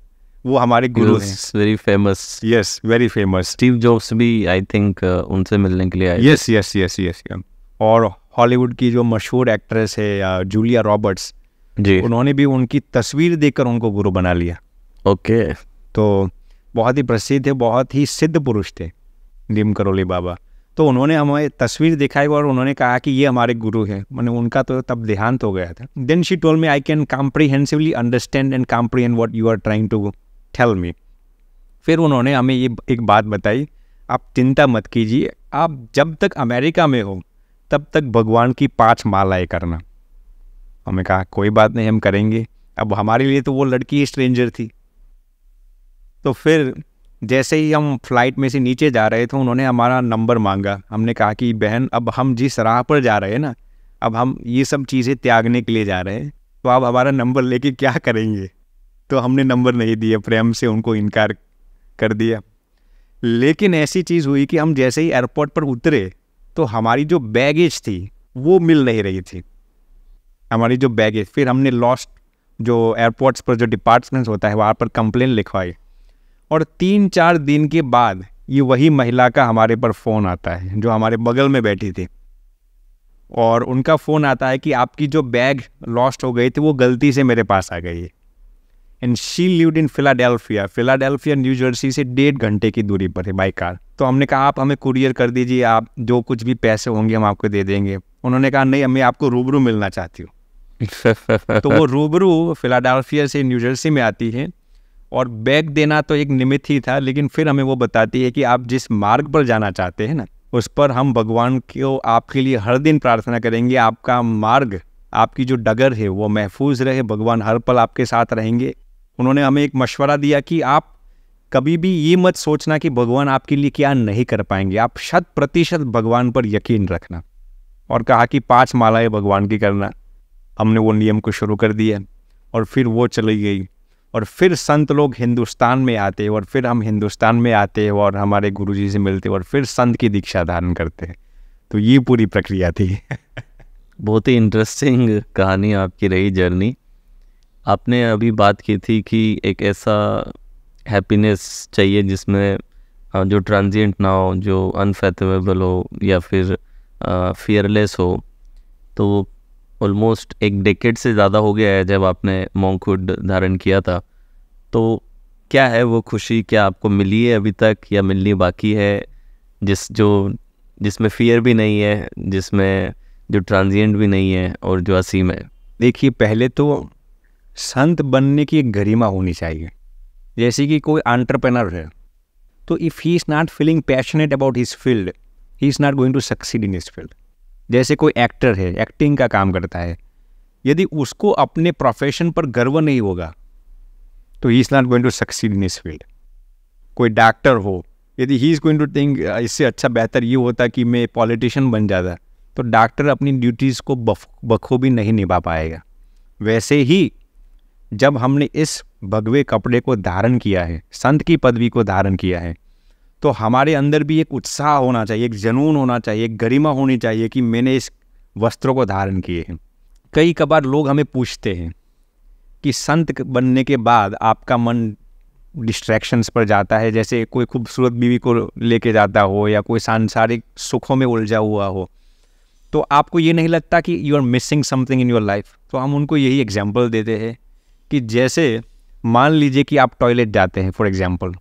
वो हमारे गुरु very famous yes very famous Steve Jobs भी आई थिंक uh, उनसे मिलने के लिए आए यस यस यस यस और हॉलीवुड की जो मशहूर एक्ट्रेस है जूलिया रॉबर्ट्स जी उन्होंने भी उनकी तस्वीर देखकर उनको गुरु बना लिया ओके okay. तो बहुत ही प्रसिद्ध है बहुत ही सिद्ध पुरुष थे नीम करोली बाबा तो उन्होंने हमें तस्वीर दिखाई और उन्होंने कहा कि ये हमारे गुरु हैं मैंने उनका तो तब देहांत हो गया था then she told me I can comprehensively understand and comprehend what you are trying to tell me फिर उन्होंने हमें ये एक बात बताई आप चिंता मत कीजिए आप जब तक अमेरिका में हो तब तक भगवान की पाँच मालाएँ करना हमें कहा कोई बात नहीं हम करेंगे अब हमारे लिए तो वो लड़की स्ट्रेंजर थी तो फिर जैसे ही हम फ्लाइट में से नीचे जा रहे थे उन्होंने हमारा नंबर मांगा हमने कहा कि बहन अब हम जिस राह पर जा रहे हैं ना अब हम ये सब चीज़ें त्यागने के लिए जा रहे हैं तो आप हमारा नंबर लेके क्या करेंगे तो हमने नंबर नहीं दिया प्रेम से उनको इनकार कर दिया लेकिन ऐसी चीज़ हुई कि हम जैसे ही एयरपोर्ट पर उतरे तो हमारी जो बैगेज थी वो मिल नहीं रही थी हमारी जो बैगेज फिर हमने लॉस्ट जो एयरपोर्ट्स पर जो डिपार्टमेंट्स होता है वहाँ पर कंप्लेन लिखवाई और तीन चार दिन के बाद ये वही महिला का हमारे पर फ़ोन आता है जो हमारे बगल में बैठी थी और उनका फ़ोन आता है कि आपकी जो बैग लॉस्ट हो गई थी वो गलती से मेरे पास आ गई है and she lived in Philadelphia Philadelphia New Jersey से डेढ़ घंटे की दूरी पर है बाई कार तो हमने कहा आप हमें कुरियर कर दीजिए आप जो कुछ भी पैसे होंगे हम आपको दे देंगे उन्होंने कहा नहीं मैं आपको रूबरू मिलना चाहती हूँ (laughs) तो वो रूबरू फिलाडेल्फिया से न्यू जर्सी में आती है और बैग देना तो एक निमित्त ही था लेकिन फिर हमें वो बताती है कि आप जिस मार्ग पर जाना चाहते हैं ना उस पर हम भगवान को आपके लिए हर दिन प्रार्थना करेंगे आपका मार्ग आपकी जो डगर है वो महफूज रहे भगवान हर पल आपके साथ रहेंगे उन्होंने हमें एक मशवरा दिया कि आप कभी भी ये मत सोचना कि भगवान आपके लिए क्या नहीं कर पाएंगे आप शत प्रतिशत भगवान पर यकीन रखना और कहा कि पांच मालाएं भगवान की करना हमने वो नियम को शुरू कर दिया और फिर वो चली गई और फिर संत लोग हिंदुस्तान में आते और फिर हम हिंदुस्तान में आते और हमारे गुरु जी से मिलते और फिर संत की दीक्षा धारण करते हैं तो ये पूरी प्रक्रिया थी बहुत ही इंटरेस्टिंग कहानी आपकी रही जर्नी आपने अभी बात की थी कि एक ऐसा हैप्पीनेस चाहिए जिसमें जो ट्रांजिएंट ना हो जो अनफैथमेबल हो या फिर फियरलेस हो तो ऑलमोस्ट एक डेकेड से ज़्यादा हो गया है जब आपने मॉन्कहुड धारण किया था तो क्या है वो खुशी क्या आपको मिली है अभी तक या मिलनी बाकी है जिस जो जिसमें फियर भी नहीं है जिसमें जो ट्रांजिएंट भी नहीं है और जो असीम है देखिए पहले तो संत बनने की एक गरिमा होनी चाहिए जैसे कि कोई आंट्रप्रेनर है तो if he is not feeling passionate about his field he is not going to succeed in his field जैसे कोई एक्टर है एक्टिंग का काम करता है यदि उसको अपने प्रोफेशन पर गर्व नहीं होगा तो he is not going to succeed in इस फील्ड कोई डॉक्टर हो यदि he is going to think इससे अच्छा बेहतर ये होता कि मैं पॉलिटिशियन बन जाता तो डॉक्टर अपनी ड्यूटीज़ को बखूबी नहीं निभा पाएगा वैसे ही जब हमने इस भगवे कपड़े को धारण किया है संत की पदवी को धारण किया है तो हमारे अंदर भी एक उत्साह होना चाहिए एक जनून होना चाहिए एक गरिमा होनी चाहिए कि मैंने इस वस्त्रों को धारण किए हैं कई कबार लोग हमें पूछते हैं कि संत बनने के बाद आपका मन डिस्ट्रैक्शंस पर जाता है जैसे कोई खूबसूरत बीवी को लेके जाता हो या कोई सांसारिक सुखों में उलझा हुआ हो तो आपको ये नहीं लगता कि you are missing something in your life तो हम उनको यही एग्जाम्पल देते हैं कि जैसे मान लीजिए कि आप टॉयलेट जाते हैं फॉर एग्ज़ाम्पल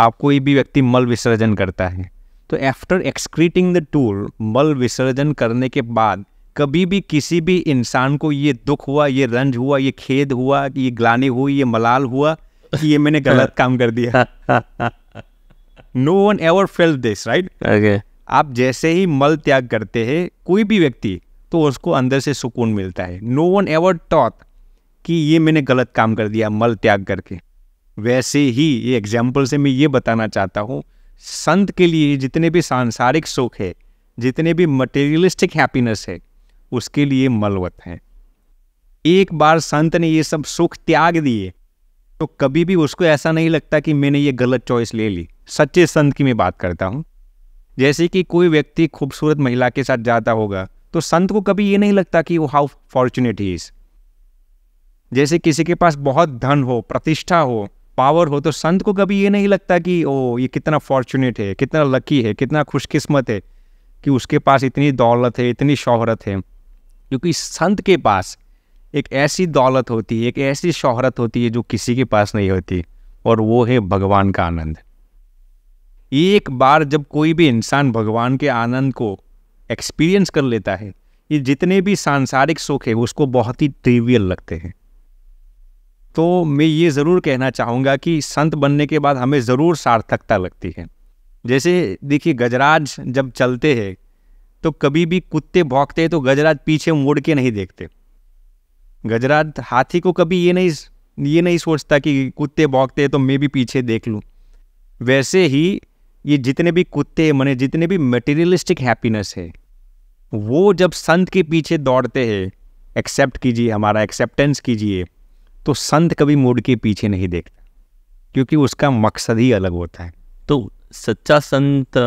आप कोई भी व्यक्ति मल विसर्जन करता है तो आफ्टर एक्सक्रीटिंग द टूल मल विसर्जन करने के बाद कभी भी किसी भी इंसान को ये दुख हुआ ये रंज हुआ ये खेद हुआ ये ग्लानी हुई ये मलाल हुआ कि ये मैंने गलत (laughs) काम कर दिया no one ever fail this right आप जैसे ही मल त्याग करते हैं कोई भी व्यक्ति तो उसको अंदर से सुकून मिलता है नो वन एवर टॉट कि ये मैंने गलत काम कर दिया मल त्याग करके वैसे ही ये एग्जाम्पल से मैं ये बताना चाहता हूँ संत के लिए जितने भी सांसारिक सुख है जितने भी मटेरियलिस्टिक हैप्पीनेस है उसके लिए मलवत हैं एक बार संत ने ये सब सुख त्याग दिए तो कभी भी उसको ऐसा नहीं लगता कि मैंने ये गलत चॉइस ले ली सच्चे संत की मैं बात करता हूँ जैसे कि कोई व्यक्ति खूबसूरत महिला के साथ जाता होगा तो संत को कभी ये नहीं लगता कि वो हाउ फॉर्चुनेट ही इज़ जैसे किसी के पास बहुत धन हो प्रतिष्ठा हो पावर हो तो संत को कभी ये नहीं लगता कि ओ ये कितना फॉर्चुनेट है कितना लकी है कितना खुशकिस्मत है कि उसके पास इतनी दौलत है इतनी शोहरत है क्योंकि संत के पास एक ऐसी दौलत होती है एक ऐसी शोहरत होती है जो किसी के पास नहीं होती और वो है भगवान का आनंद एक बार जब कोई भी इंसान भगवान के आनंद को एक्सपीरियंस कर लेता है ये जितने भी सांसारिक सुख है उसको बहुत ही ट्रिवियल लगते हैं तो मैं ये ज़रूर कहना चाहूँगा कि संत बनने के बाद हमें ज़रूर सार्थकता लगती है जैसे देखिए गजराज जब चलते हैं तो कभी भी कुत्ते भौंकते हैं तो गजराज पीछे मुड़ के नहीं देखते गजराज हाथी को कभी ये नहीं ये नहीं सोचता कि कुत्ते भौंकते हैं तो मैं भी पीछे देख लूँ वैसे ही ये जितने भी कुत्ते मैंने जितने भी मटेरियलिस्टिक हैप्पीनेस है वो जब संत के पीछे दौड़ते हैं एक्सेप्ट कीजिए हमारा एक्सेप्टेंस कीजिए तो संत कभी मोड के पीछे नहीं देखता क्योंकि उसका मकसद ही अलग होता है तो सच्चा संत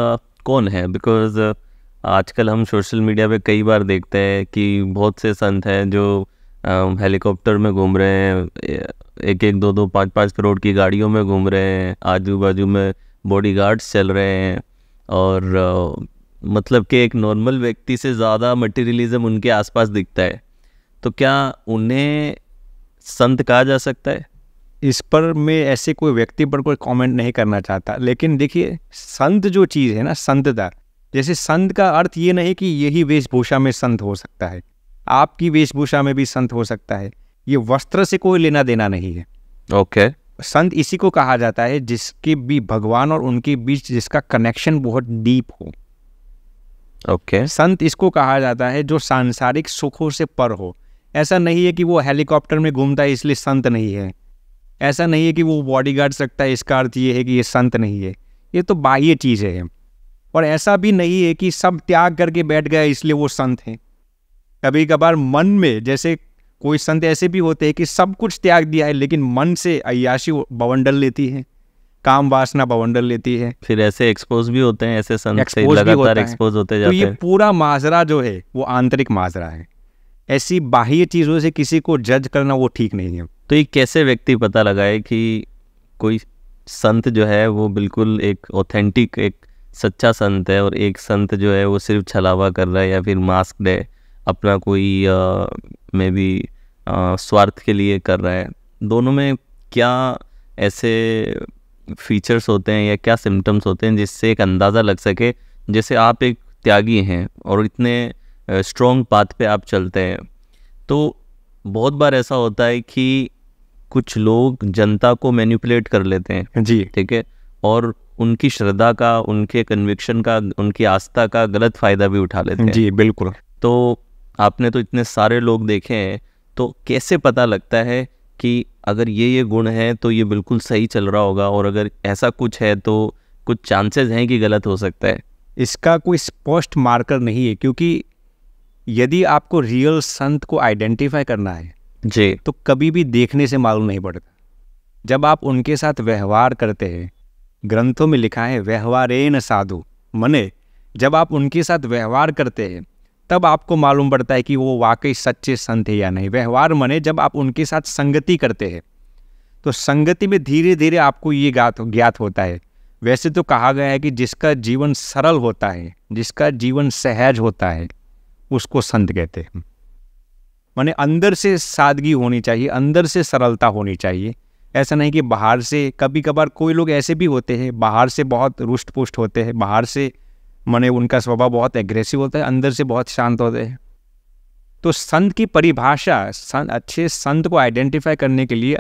कौन है बिकॉज uh, आजकल हम सोशल मीडिया पे कई बार देखते हैं कि बहुत से संत हैं जो हेलीकॉप्टर um, में घूम रहे हैं एक एक दो दो पाँच पाँच करोड़ की गाड़ियों में घूम रहे हैं आजू बाजू में बॉडी गार्ड्स चल रहे हैं और आ, uh, मतलब कि एक नॉर्मल व्यक्ति से ज़्यादा मटेरियलिज्म उनके आसपास दिखता है तो क्या उन्हें संत कहा जा सकता है इस पर मैं ऐसे कोई व्यक्ति पर कोई कमेंट नहीं करना चाहता लेकिन देखिए संत जो चीज़ है ना संतता जैसे संत का अर्थ ये नहीं कि यही वेशभूषा में संत हो सकता है आपकी वेशभूषा में भी संत हो सकता है ये वस्त्र से कोई लेना देना नहीं है ओके okay. संत इसी को कहा जाता है जिसके भी भगवान और उनके बीच जिसका कनेक्शन बहुत डीप हो ओके okay. संत इसको कहा जाता है जो सांसारिक सुखों से पर हो ऐसा नहीं है कि वो हेलीकॉप्टर में घूमता है इसलिए संत नहीं है ऐसा नहीं है कि वो गार्ड रखता है इसका अर्थ ये है कि ये संत नहीं है ये तो बाह्य चीज़ है और ऐसा भी नहीं है कि सब त्याग करके बैठ गया इसलिए वो संत हैं कभी कभार मन में जैसे कोई संत ऐसे भी होते हैं कि सब कुछ त्याग दिया है लेकिन मन से अयाशी बवंडल लेती है काम वासना बवंडल लेती है फिर ऐसे एक्सपोज भी होते हैं ऐसे संत से लगातार एक्सपोज होते तो जाते हैं तो ये पूरा माजरा जो है वो आंतरिक माजरा है ऐसी बाह्य चीज़ों से किसी को जज करना वो ठीक नहीं है तो ये कैसे व्यक्ति पता लगाए कि कोई संत जो है वो बिल्कुल एक ऑथेंटिक एक सच्चा संत है और एक संत जो है वो सिर्फ छलावा कर रहा है या फिर मास्क दे अपना कोई मे बी स्वार्थ के लिए कर रहा है दोनों में क्या ऐसे फीचर्स होते हैं या क्या सिम्टम्स होते हैं जिससे एक अंदाज़ा लग सके जैसे आप एक त्यागी हैं और इतने स्ट्रॉन्ग पाथ पे आप चलते हैं तो बहुत बार ऐसा होता है कि कुछ लोग जनता को मैनिपुलेट कर लेते हैं जी ठीक है और उनकी श्रद्धा का उनके कन्विक्शन का उनकी आस्था का गलत फ़ायदा भी उठा लेते हैं जी बिल्कुल तो आपने तो इतने सारे लोग देखे हैं तो कैसे पता लगता है कि अगर ये ये गुण है तो ये बिल्कुल सही चल रहा होगा और अगर ऐसा कुछ है तो कुछ चांसेस हैं कि गलत हो सकता है इसका कोई स्पष्ट मार्कर नहीं है क्योंकि यदि आपको रियल संत को आइडेंटिफाई करना है जी तो कभी भी देखने से मालूम नहीं पड़ता जब आप उनके साथ व्यवहार करते हैं ग्रंथों में लिखा है व्यवहार न साधु मने जब आप उनके साथ व्यवहार करते हैं तब आपको मालूम पड़ता है कि वो वाकई सच्चे संत है या नहीं व्यवहार मने जब आप उनके साथ संगति करते हैं तो संगति में धीरे धीरे आपको ये ज्ञात ज्ञात होता है वैसे तो कहा गया है कि जिसका जीवन सरल होता है जिसका जीवन सहज होता है उसको संत कहते हैं माने अंदर से सादगी होनी चाहिए अंदर से सरलता होनी चाहिए ऐसा नहीं कि बाहर से कभी कभार कोई लोग ऐसे भी होते हैं बाहर से बहुत रुष्ट पुष्ट होते हैं बाहर से माने उनका स्वभाव बहुत एग्रेसिव होता है अंदर से बहुत शांत होते हैं तो संत की परिभाषा संत अच्छे संत को आइडेंटिफाई करने के लिए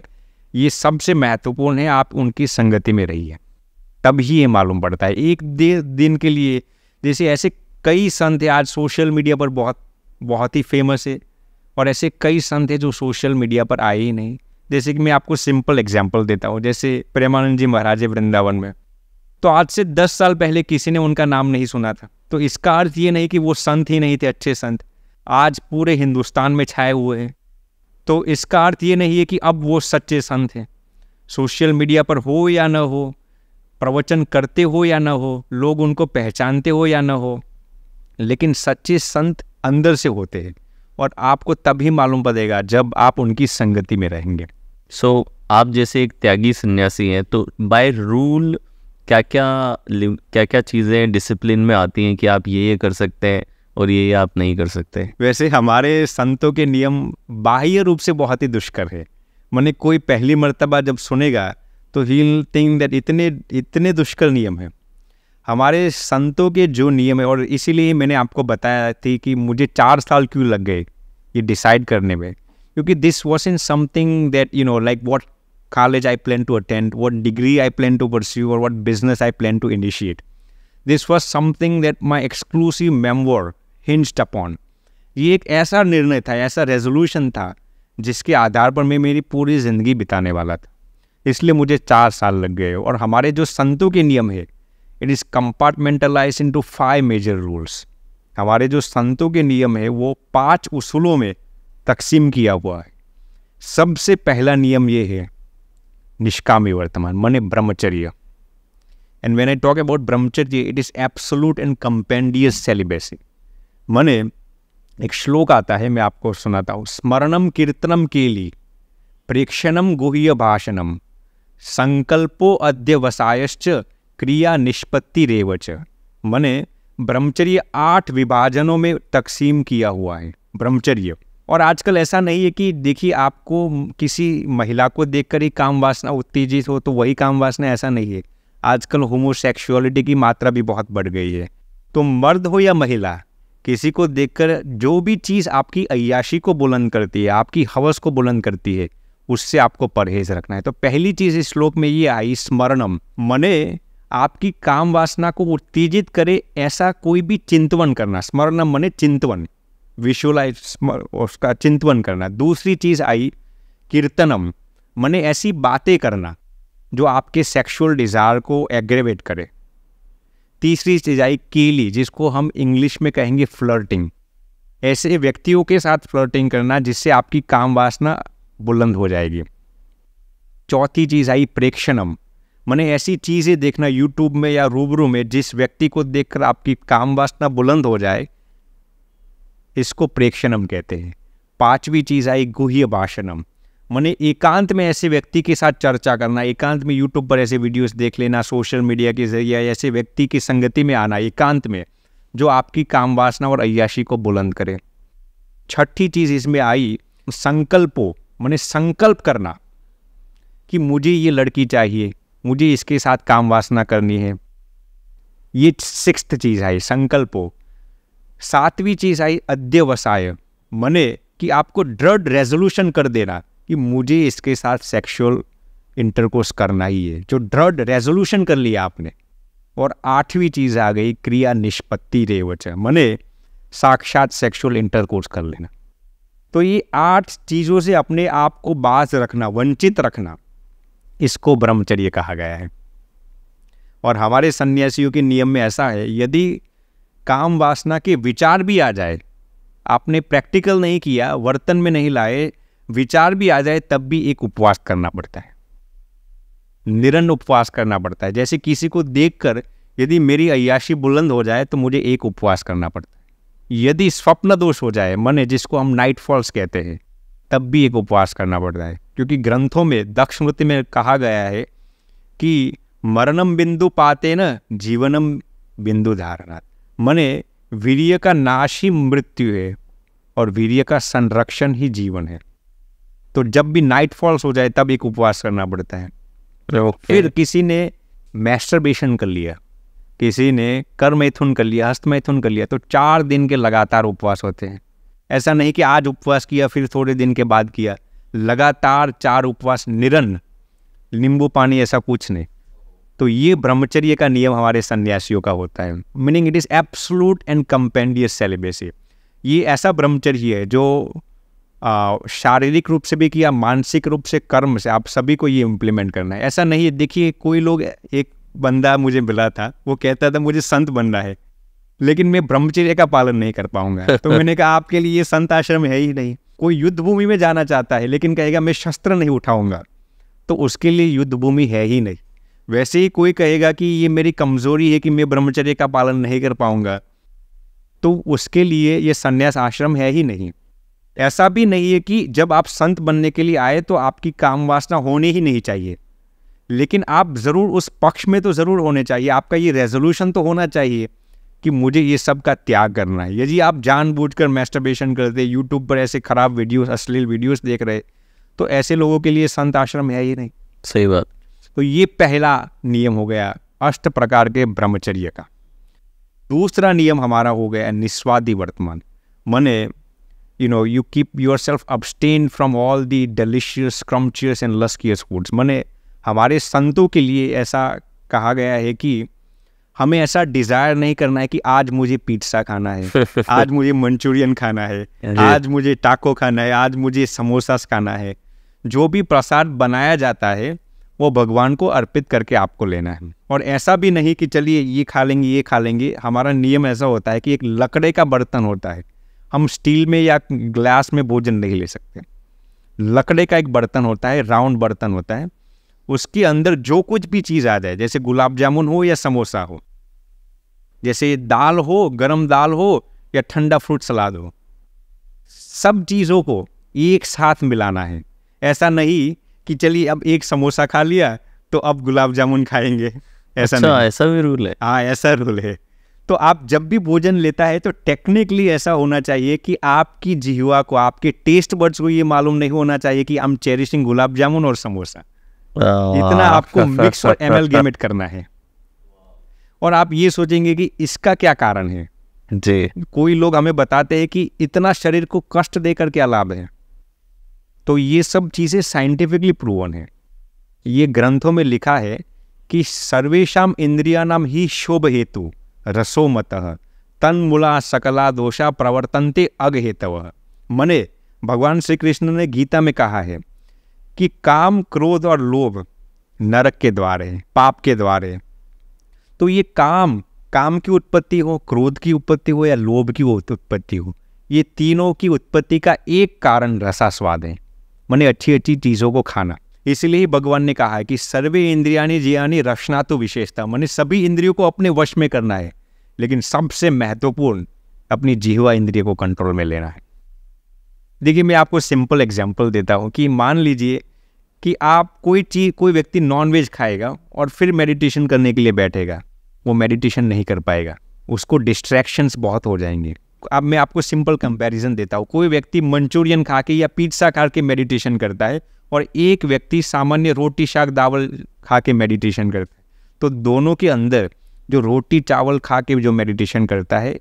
ये सबसे महत्वपूर्ण है आप उनकी संगति में रहिए तब ही ये मालूम पड़ता है एक दिन के लिए जैसे ऐसे कई संत हैं आज सोशल मीडिया पर बहुत बहुत ही फेमस है और ऐसे कई संत हैं जो सोशल मीडिया पर आए ही नहीं जैसे कि मैं आपको सिंपल एग्जाम्पल देता हूँ जैसे प्रेमानंद जी महाराज वृंदावन में तो आज से दस साल पहले किसी ने उनका नाम नहीं सुना था तो इसका अर्थ ये नहीं कि वो संत ही नहीं थे अच्छे संत आज पूरे हिंदुस्तान में छाए हुए हैं तो इसका अर्थ ये नहीं है कि अब वो सच्चे संत हैं सोशल मीडिया पर हो या न हो प्रवचन करते हो या न हो लोग उनको पहचानते हो या न हो लेकिन सच्चे संत अंदर से होते हैं और आपको तभी मालूम पड़ेगा जब आप उनकी संगति में रहेंगे सो so, आप जैसे एक त्यागी सन्यासी हैं तो बाय रूल क्या क्या क्या क्या चीज़ें डिसिप्लिन में आती हैं कि आप ये ये कर सकते हैं और ये, ये आप नहीं कर सकते वैसे हमारे संतों के नियम बाह्य रूप से बहुत ही दुष्कर है मैंने कोई पहली मरतबा जब सुनेगा तो ही थिंक दैट इतने इतने दुष्कर नियम हैं हमारे संतों के जो नियम है और इसीलिए मैंने आपको बताया थी कि मुझे चार साल क्यों लग गए ये डिसाइड करने में क्योंकि this was in something that you know like what college I plan to attend what degree I plan to pursue और what business I plan to initiate this was something that my exclusive memoir hinged upon ये एक ऐसा निर्णय था ऐसा resolution था जिसके आधार पर मैं मेरी पूरी ज़िंदगी बिताने वाला था इसलिए मुझे चार साल लग गए और हमारे जो संतों के नियम है it is compartmentalize into five major rules हमारे जो संतों के नियम है वो पांच उसूलों में तकसीम किया हुआ है सबसे पहला नियम ये है निष्कामी वर्तमान मने ब्रह्मचर्य and when I talk about brahmacharya it is absolute and compendious celibacy मने एक श्लोक आता है मैं आपको सुनाता हूँ स्मरणम कीर्तनम केली प्रेक्षणम गुह्य भाषणम संकल्पो अध्यवसायश्च क्रिया निष्पत्ति रेवच मने ब्रह्मचर्य आठ विभाजनों में तकसीम किया हुआ है ब्रह्मचर्य और आजकल ऐसा नहीं है कि देखिए आपको किसी महिला को देखकर ही काम वासना उत्तेजित हो तो वही काम वासना ऐसा नहीं है आजकल होमोसेक्सुअलिटी की मात्रा भी बहुत बढ़ गई है तो मर्द हो या महिला किसी को देखकर जो भी चीज़ आपकी अयाशी को बुलंद करती है आपकी हवस को बुलंद करती है उससे आपको परहेज रखना है तो पहली चीज़ इस श्लोक में ये आई स्मरणम मने आपकी काम वासना को उत्तेजित करे ऐसा कोई भी चिंतवन करना स्मरण मने चिंतवन विजुअलाइज उसका चिंतवन करना दूसरी चीज़ आई कीर्तनम मने ऐसी बातें करना जो आपके सेक्सुअल डिज़ायर को एग्रेवेट करे तीसरी चीज़ आई कीली जिसको हम इंग्लिश में कहेंगे फ्लर्टिंग ऐसे व्यक्तियों के साथ फ्लर्टिंग करना जिससे आपकी काम वासना बुलंद हो जाएगी चौथी चीज़ आई प्रेक्षणम मैंने ऐसी चीज़ें देखना यूट्यूब में या रूबरू में जिस व्यक्ति को देखकर आपकी काम वासना बुलंद हो जाए इसको प्रेक्षणम कहते हैं पांचवी चीज़ आई गुह्य भाषणम मैंने एकांत में ऐसे व्यक्ति के साथ चर्चा करना एकांत में यूट्यूब पर ऐसे वीडियोस देख लेना सोशल मीडिया के जरिए ऐसे व्यक्ति की संगति में आना एकांत में जो आपकी काम वासना और अयाशी को बुलंद करे छठी चीज़ इसमें आई संकल्पो मैंने संकल्प करना कि मुझे ये लड़की चाहिए मुझे इसके साथ काम वासना करनी है ये सिक्स चीज़ आई संकल्पो सातवीं चीज़ आई अध्यवसाय मने कि आपको दृढ़ रेजोल्यूशन कर देना कि मुझे इसके साथ सेक्सुअल इंटरकोर्स करना ही है जो दृढ़ रेजोल्यूशन कर लिया आपने और आठवीं चीज़ आ गई क्रिया निष्पत्ति रेवच मने साक्षात सेक्सुअल इंटरकोर्स कर लेना तो ये आठ चीज़ों से अपने आप को बाज रखना वंचित रखना इसको ब्रह्मचर्य कहा गया है और हमारे सन्यासियों के नियम में ऐसा है यदि काम वासना के विचार भी आ जाए आपने प्रैक्टिकल नहीं किया वर्तन में नहीं लाए विचार भी आ जाए तब भी एक उपवास करना पड़ता है निरन उपवास करना पड़ता है जैसे किसी को देखकर यदि मेरी अयाशी बुलंद हो जाए तो मुझे एक उपवास करना पड़ता है यदि स्वप्न दोष हो जाए मन जिसको हम नाइट फॉल्स कहते हैं तब भी एक उपवास करना पड़ता है क्योंकि ग्रंथों में दक्ष मृत्यु में कहा गया है कि मरणम बिंदु पाते न जीवनम बिंदु धारणा मने वीर्य का नाश ही मृत्यु है और वीर्य का संरक्षण ही जीवन है तो जब भी नाइट फॉल्स हो जाए तब एक उपवास करना पड़ता है okay. तो फिर किसी ने मैस्टरबेशन कर लिया किसी ने कर मैथुन कर लिया हस्त मैथुन कर लिया तो चार दिन के लगातार उपवास होते हैं ऐसा नहीं कि आज उपवास किया फिर थोड़े दिन के बाद किया लगातार चार उपवास निरन नींबू पानी ऐसा कुछ नहीं तो ये ब्रह्मचर्य का नियम हमारे सन्यासियों का होता है meaning it is absolute and compendious celibacy ये ऐसा ब्रह्मचर्य है जो शारीरिक रूप से भी किया मानसिक रूप से कर्म से आप सभी को ये इम्प्लीमेंट करना है ऐसा नहीं है देखिए कोई लोग एक बंदा मुझे मिला था वो कहता था मुझे संत बनना है लेकिन मैं ब्रह्मचर्य का पालन नहीं कर पाऊंगा (laughs) तो मैंने कहा आपके लिए संत आश्रम है ही नहीं कोई युद्ध भूमि में जाना चाहता है लेकिन कहेगा मैं शस्त्र नहीं उठाऊंगा तो उसके लिए युद्ध भूमि है ही नहीं वैसे ही कोई कहेगा कि ये मेरी कमजोरी है कि मैं ब्रह्मचर्य का पालन नहीं कर पाऊंगा तो उसके लिए ये संन्यास आश्रम है ही नहीं ऐसा भी नहीं है कि जब आप संत बनने के लिए आए तो आपकी काम वासना होनी ही नहीं चाहिए लेकिन आप ज़रूर उस पक्ष में तो ज़रूर होने चाहिए आपका ये रेजोल्यूशन तो होना चाहिए कि मुझे ये सब का त्याग करना है यदि आप जानबूझकर मैस्टरबेशन करते यूट्यूब पर ऐसे खराब वीडियोस अश्लील वीडियोस देख रहे तो ऐसे लोगों के लिए संत आश्रम है ही नहीं सही बात तो ये पहला नियम हो गया अष्ट प्रकार के ब्रह्मचर्य का दूसरा नियम हमारा हो गया निस्वादी वर्तमान मने you know you keep yourself abstain from all the delicious scrumptious and luscious foods मने हमारे संतों के लिए ऐसा कहा गया है कि हमें ऐसा डिजायर नहीं करना है कि आज मुझे पिज्जा (laughs) खाना है आज मुझे मंचूरियन खाना है आज मुझे टाको खाना है आज मुझे समोसास खाना है जो भी प्रसाद बनाया जाता है वो भगवान को अर्पित करके आपको लेना है और ऐसा भी नहीं कि चलिए ये खा लेंगे ये खा लेंगे हमारा नियम ऐसा होता है कि एक लकड़े का बर्तन होता है हम स्टील में या ग्लास में भोजन नहीं ले सकते लकड़े का एक बर्तन होता है राउंड बर्तन होता है उसके अंदर जो कुछ भी चीज़ आ जाए जैसे गुलाब जामुन हो या समोसा हो जैसे दाल हो गरम दाल हो या ठंडा फ्रूट सलाद हो सब चीज़ों को एक साथ मिलाना है ऐसा नहीं कि चलिए अब एक समोसा खा लिया तो अब गुलाब जामुन खाएंगे ऐसा अच्छा, नहीं ऐसा भी रूल है हाँ ऐसा रूल है तो आप जब भी भोजन लेता है तो टेक्निकली ऐसा होना चाहिए कि आपकी जिहवा को आपके टेस्ट बर्ड्स को ये मालूम नहीं होना चाहिए कि आई एम चेरिशिंग गुलाब जामुन और समोसा इतना आपको मिक्स और एमएल गेमेट करना है और आप ये सोचेंगे कि इसका क्या कारण है जी कोई लोग हमें बताते हैं कि इतना शरीर को कष्ट देकर क्या लाभ है तो ये सब चीज़ें साइंटिफिकली प्रूवन है ये ग्रंथों में लिखा है कि सर्वेशा इंद्रिया नाम ही शोभ हेतु रसोमत मुला सकला दोषा प्रवर्तनते अग हेतव मने भगवान श्री कृष्ण ने गीता में कहा है कि काम क्रोध और लोभ नरक के द्वारे पाप के द्वारे तो ये काम काम की उत्पत्ति हो क्रोध की उत्पत्ति हो या लोभ की उत्पत्ति हो ये तीनों की उत्पत्ति का एक कारण रसा स्वाद है मैंने अच्छी अच्छी चीज़ों को खाना इसलिए ही भगवान ने कहा है कि सर्वे इंद्रियानी जियानी रचना तो विशेषता मैंने सभी इंद्रियों को अपने वश में करना है लेकिन सबसे महत्वपूर्ण अपनी जीवा इंद्रिय को कंट्रोल में लेना है देखिए मैं आपको सिंपल एग्जाम्पल देता हूँ कि मान लीजिए कि आप कोई चीज़ कोई व्यक्ति नॉनवेज खाएगा और फिर मेडिटेशन करने के लिए बैठेगा वो मेडिटेशन नहीं कर पाएगा उसको डिस्ट्रैक्शंस बहुत हो जाएंगे अब मैं आपको सिंपल कंपैरिजन देता हूँ कोई व्यक्ति मंचूरियन खा के या पिज्ज़ा खा के मेडिटेशन करता है और एक व्यक्ति सामान्य रोटी शाक दावल खा के मेडिटेशन करता है तो दोनों के अंदर जो रोटी चावल खा के जो मेडिटेशन करता है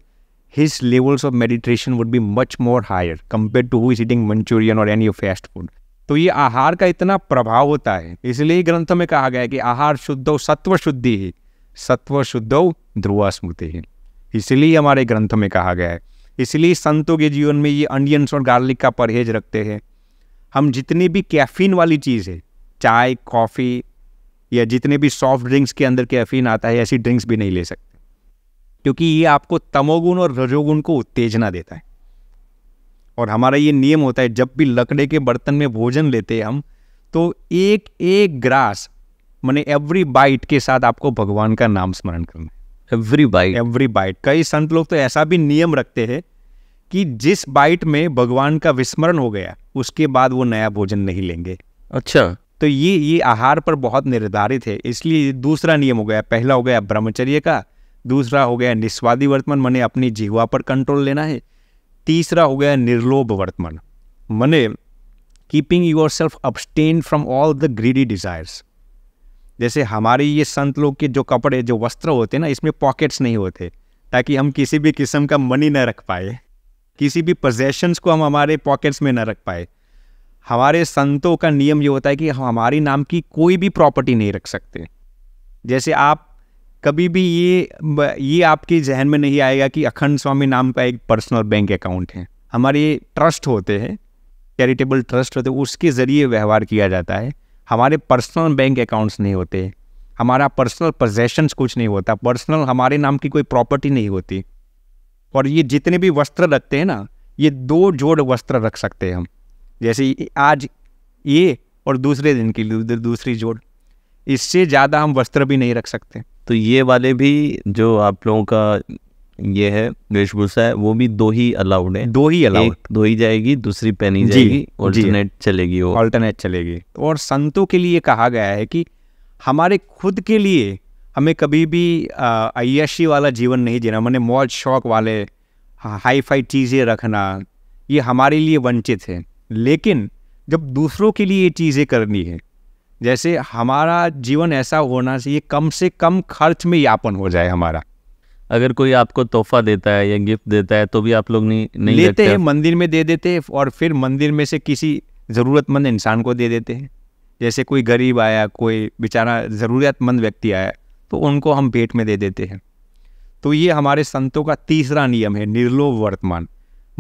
his levels of meditation would be much more higher compared to who is eating Manchurian or any fast food. तो ये आहार का इतना प्रभाव होता है इसलिए ग्रंथ में कहा गया है कि आहार शुद्ध सत्व शुद्धि ही सत्व शुद्ध ध्रुवा स्मृति ही इसलिए हमारे ग्रंथ में कहा गया है इसलिए संतों के जीवन में ये अनियंस और गार्लिक का परहेज रखते हैं हम जितनी भी कैफीन वाली चीज़ है चाय कॉफ़ी या जितने भी सॉफ्ट ड्रिंक्स के अंदर कैफीन आता है ऐसी ड्रिंक्स भी नहीं ले सकते क्योंकि ये आपको तमोगुण और रजोगुण को उत्तेजना देता है और हमारा ये नियम होता है जब भी लकड़े के बर्तन में भोजन लेते हैं हम तो एक एक ग्रास मैंने एवरी बाइट के साथ आपको भगवान का नाम स्मरण करना है एवरी बाइट एवरी बाइट कई संत लोग तो ऐसा भी नियम रखते हैं कि जिस बाइट में भगवान का विस्मरण हो गया उसके बाद वो नया भोजन नहीं लेंगे अच्छा तो ये ये आहार पर बहुत निर्धारित है इसलिए दूसरा नियम हो गया पहला हो गया ब्रह्मचर्य का दूसरा हो गया निस्वादी वर्तमान मैंने अपनी जीवा पर कंट्रोल लेना है तीसरा हो गया निर्लोभ वर्तमान मने keeping yourself abstain from all the greedy desires जैसे हमारे ये संत लोग के जो कपड़े जो वस्त्र होते हैं ना इसमें पॉकेट्स नहीं होते ताकि हम किसी भी किस्म का मनी ना रख पाए किसी भी पोजेशंस को हम हमारे पॉकेट्स में न रख पाए हमारे संतों का नियम ये होता है कि हम हमारे नाम की कोई भी प्रॉपर्टी नहीं रख सकते जैसे आप कभी भी ये ये आपके जहन में नहीं आएगा कि अखंड स्वामी नाम का एक पर्सनल बैंक अकाउंट है हमारे ट्रस्ट होते हैं चैरिटेबल ट्रस्ट होते हैं उसके ज़रिए व्यवहार किया जाता है हमारे पर्सनल बैंक अकाउंट्स नहीं होते हमारा पर्सनल पोजेशंस कुछ नहीं होता पर्सनल हमारे नाम की कोई प्रॉपर्टी नहीं होती और ये जितने भी वस्त्र रखते हैं ना ये दो जोड़ वस्त्र रख सकते हैं हम जैसे आज ये और दूसरे दिन के लिए दूसरी जोड़ इससे ज़्यादा हम वस्त्र भी नहीं रख सकते तो ये वाले भी जो आप लोगों का ये है वेशभूषा है वो भी दो ही अलाउड है दो ही अलाउड दो ही जाएगी दूसरी पहनी जाएगी ऑल्टरनेट चलेगी वो ऑल्टरनेट चलेगी और संतों के लिए कहा गया है कि हमारे खुद के लिए हमें कभी भी अयशी वाला जीवन नहीं जीना मैंने मौज शौक वाले हाई फाई चीज़ें रखना ये हमारे लिए वंचित है लेकिन जब दूसरों के लिए ये चीज़ें करनी है जैसे हमारा जीवन ऐसा होना चाहिए कम से कम खर्च में यापन हो जाए हमारा अगर कोई आपको तोहफा देता है या गिफ्ट देता है तो भी आप लोग नहीं नहीं लेते हैं मंदिर में दे देते हैं और फिर मंदिर में से किसी ज़रूरतमंद इंसान को दे देते हैं जैसे कोई गरीब आया कोई बेचारा ज़रूरतमंद व्यक्ति आया तो उनको हम भेंट में दे देते हैं तो ये हमारे संतों का तीसरा नियम है निर्लोभ वर्तमान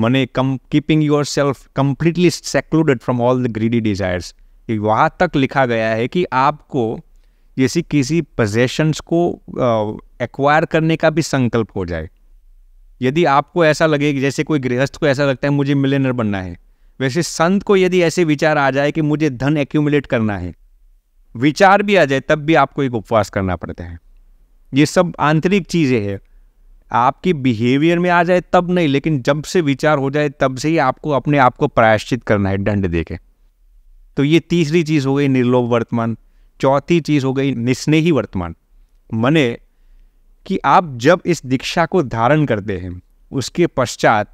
मने come keeping yourself completely secluded from all the greedy desires वहाँ तक लिखा गया है कि आपको जैसे किसी पोजेशंस को एक्वायर करने का भी संकल्प हो जाए यदि आपको ऐसा लगे कि जैसे कोई गृहस्थ को ऐसा लगता है मुझे मिलेनर बनना है वैसे संत को यदि ऐसे विचार आ जाए कि मुझे धन एक्यूमुलेट करना है विचार भी आ जाए तब भी आपको एक उपवास करना पड़ता है ये सब आंतरिक चीज़ें हैं आपकी बिहेवियर में आ जाए तब नहीं लेकिन जब से विचार हो जाए तब से ही आपको अपने आप को प्रायश्चित करना है दंड दे के तो ये तीसरी चीज़ हो गई निर्लोभ वर्तमान चौथी चीज़ हो गई निस्नेही वर्तमान मने कि आप जब इस दीक्षा को धारण करते हैं उसके पश्चात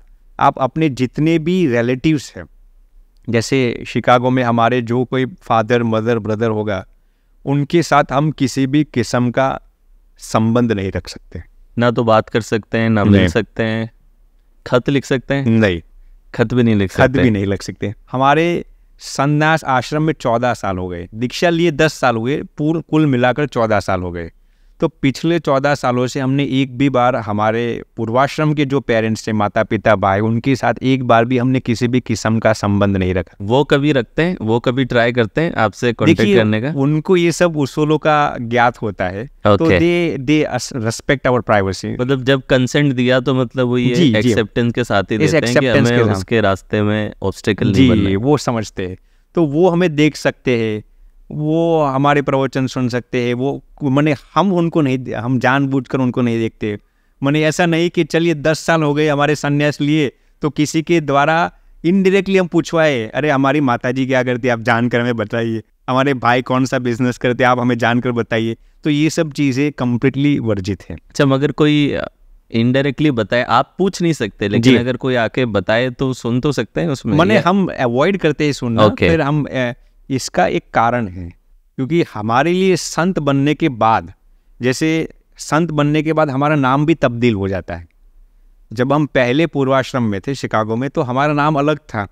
आप अपने जितने भी रिलेटिव्स हैं जैसे शिकागो में हमारे जो कोई फादर मदर ब्रदर होगा उनके साथ हम किसी भी किस्म का संबंध नहीं रख सकते ना तो बात कर सकते हैं ना मिल सकते हैं खत लिख सकते हैं नहीं खत भी नहीं लिख सकते खत भी नहीं लिख सकते हमारे संन्यास आश्रम में चौदह साल हो गए दीक्षा लिए दस साल हुए पूर्ण कुल मिलाकर चौदह साल हो गए तो पिछले चौदह सालों से हमने एक भी बार हमारे पूर्वाश्रम के जो पेरेंट्स थे माता पिता भाई उनके साथ एक बार भी हमने किसी भी किस्म का संबंध नहीं रखा वो कभी रखते हैं वो कभी ट्राई करते हैं आपसे कॉन्टेक्ट करने का उनको ये सब उसूलों का ज्ञात होता है तो okay. तो they they respect our privacy मतलब जब कंसेंट दिया तो मतलब वो ये एक्सेप्टेंस के साथ ही देते हैं कि हमें उसके रास्ते में ऑब्स्टेकल नहीं वो समझते हैं तो वो हमें देख सकते हैं वो हमारे प्रवचन सुन सकते हैं वो मैंने हम उनको नहीं हम जानबूझकर उनको नहीं देखते मैंने ऐसा नहीं कि चलिए दस साल हो गए हमारे संन्यास लिए तो किसी के द्वारा इनडायरेक्टली हम पूछवाए अरे हमारी माता जी क्या करती है आप जानकर हमें बताइए हमारे भाई कौन सा बिजनेस करते आप हमें जानकर बताइए तो ये सब चीज़ें कम्प्लीटली वर्जित हैं अच्छा मगर कोई इनडायरेक्टली बताए आप पूछ नहीं सकते लेकिन अगर कोई आके बताए तो सुन तो सकते हैं उसमें मैंने हम अवॉइड करते हैं सुनना okay. फिर हम इसका एक कारण है क्योंकि हमारे लिए संत बनने के बाद जैसे संत बनने के बाद हमारा नाम भी तब्दील हो जाता है जब हम पहले पूर्वाश्रम में थे शिकागो में तो हमारा नाम अलग था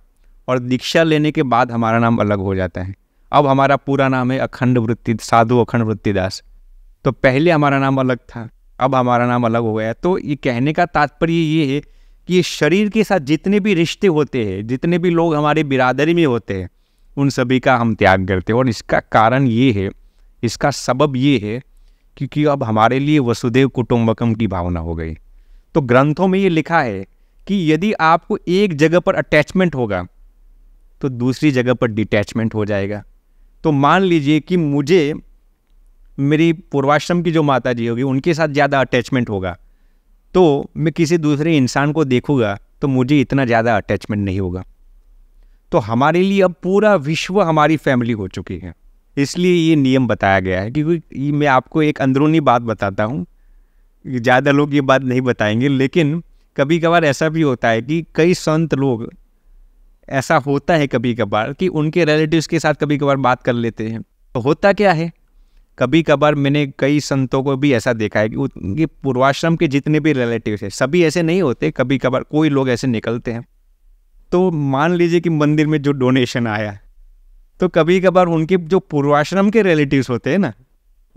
और दीक्षा लेने के बाद हमारा नाम अलग हो जाता है अब हमारा पूरा नाम है अखंड वृत्ति साधु अखंड वृत्तिदास तो पहले हमारा नाम अलग था अब हमारा नाम अलग हो गया तो ये कहने का तात्पर्य ये है कि शरीर के साथ जितने भी रिश्ते होते हैं जितने भी लोग हमारे बिरादरी में होते हैं उन सभी का हम त्याग करते हैं और इसका कारण ये है इसका सबब ये है क्योंकि अब हमारे लिए वसुदेव कुटुम्बकम की भावना हो गई तो ग्रंथों में ये लिखा है कि यदि आपको एक जगह पर अटैचमेंट होगा तो दूसरी जगह पर डिटैचमेंट हो जाएगा तो मान लीजिए कि मुझे मेरी पूर्वाश्रम की जो माता जी होगी उनके साथ ज़्यादा अटैचमेंट होगा तो मैं किसी दूसरे इंसान को देखूँगा तो मुझे इतना ज़्यादा अटैचमेंट नहीं होगा तो हमारे लिए अब पूरा विश्व हमारी फैमिली हो चुकी है इसलिए ये नियम बताया गया है क्योंकि मैं आपको एक अंदरूनी बात बताता हूँ ज़्यादा लोग ये बात नहीं बताएंगे लेकिन कभी कभार ऐसा भी होता है कि कई संत लोग ऐसा होता है कभी कभार कि उनके रिलेटिव्स के साथ कभी कभार बात कर लेते हैं तो होता क्या है कभी कभार मैंने कई संतों को भी ऐसा देखा है कि उनके पूर्वाश्रम के जितने भी रिलेटिव्स हैं सभी ऐसे नहीं होते कभी कभार कोई लोग ऐसे निकलते हैं तो मान लीजिए कि मंदिर में जो डोनेशन आया तो कभी कभार उनके जो पूर्वाश्रम के रिलेटिव्स होते हैं ना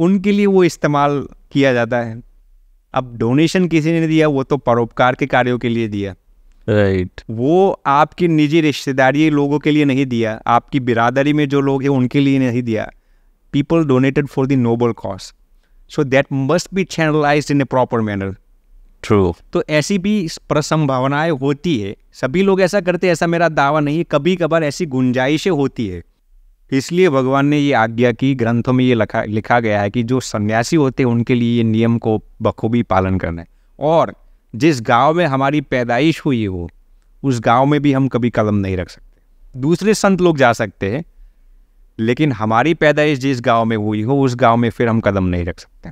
उनके लिए वो इस्तेमाल किया जाता है अब डोनेशन किसी ने दिया वो तो परोपकार के कार्यों के लिए दिया राइट right. वो आपकी निजी रिश्तेदारी लोगों के लिए नहीं दिया आपकी बिरादरी में जो लोग हैं उनके लिए नहीं दिया people donated for the noble cause so that must be channelize in a proper manner true तो ऐसी भी प्रसंभावनाएं होती है सभी लोग ऐसा करते ऐसा मेरा दावा नहीं है कभी कभार ऐसी गुंजाइशें होती है इसलिए भगवान ने ये आज्ञा की ग्रंथों में ये लिखा लिखा गया है कि जो सन्यासी होते हैं उनके लिए ये नियम को बखूबी पालन करना है और जिस गांव में हमारी पैदाइश हुई हो उस गांव में भी हम कभी कलम नहीं रख सकते दूसरे संत लोग जा सकते हैं लेकिन हमारी पैदाइश जिस गांव में हुई हो उस गांव में फिर हम कदम नहीं रख सकते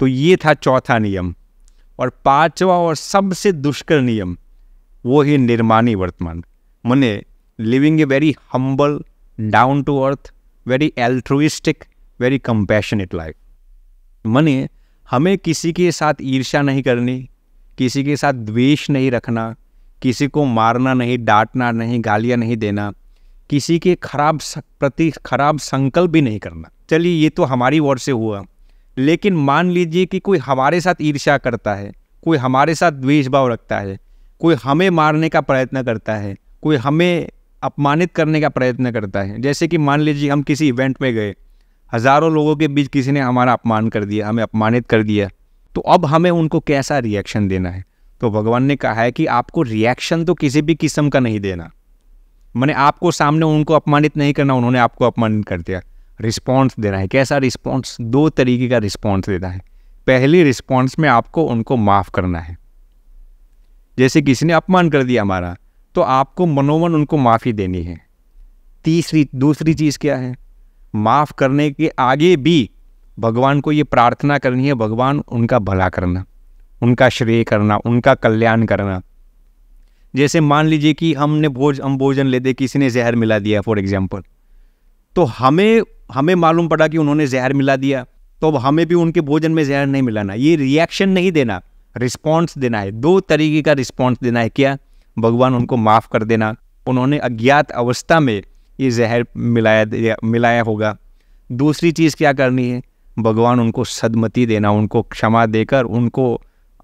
तो ये था चौथा नियम और पांचवा और सबसे दुष्कर नियम वो है निर्माणी वर्तमान मने living a very humble down to earth very altruistic very compassionate life मने हमें किसी के साथ ईर्ष्या नहीं करनी किसी के साथ द्वेष नहीं रखना किसी को मारना नहीं डांटना नहीं गालियाँ नहीं देना किसी के खराब प्रति खराब संकल्प भी नहीं करना चलिए ये तो हमारी ओर से हुआ लेकिन मान लीजिए कि कोई हमारे साथ ईर्ष्या करता है कोई हमारे साथ द्वेष भाव रखता है कोई हमें मारने का प्रयत्न करता है कोई हमें अपमानित करने का प्रयत्न करता है जैसे कि मान लीजिए हम किसी इवेंट में गए हज़ारों लोगों के बीच किसी ने हमारा अपमान कर दिया हमें अपमानित कर दिया तो अब हमें उनको कैसा रिएक्शन देना है तो भगवान ने कहा है कि आपको रिएक्शन तो किसी भी किस्म का नहीं देना मैंने आपको सामने उनको अपमानित नहीं करना उन्होंने आपको अपमानित कर दिया रिस्पॉन्स देना है कैसा रिस्पॉन्स दो तरीके का रिस्पॉन्स देना है पहली रिस्पॉन्स में आपको उनको माफ़ करना है जैसे किसी ने अपमान कर दिया हमारा तो आपको मनोमन उनको माफ़ी देनी है तीसरी दूसरी चीज़ क्या है माफ़ करने के आगे भी भगवान को ये प्रार्थना करनी है भगवान उनका भला करना उनका श्रेय करना उनका कल्याण करना जैसे मान लीजिए कि हमने भोज हम भोजन लेते किसी ने जहर मिला दिया फॉर एग्जाम्पल तो हमें हमें मालूम पड़ा कि उन्होंने जहर मिला दिया तो अब हमें भी उनके भोजन में जहर नहीं मिलाना ये रिएक्शन नहीं देना रिस्पॉन्स देना है दो तरीके का रिस्पॉन्स देना है क्या भगवान उनको माफ़ कर देना उन्होंने अज्ञात अवस्था में ये जहर मिलाया मिलाया होगा दूसरी चीज़ क्या करनी है भगवान उनको सदमति देना उनको क्षमा देकर उनको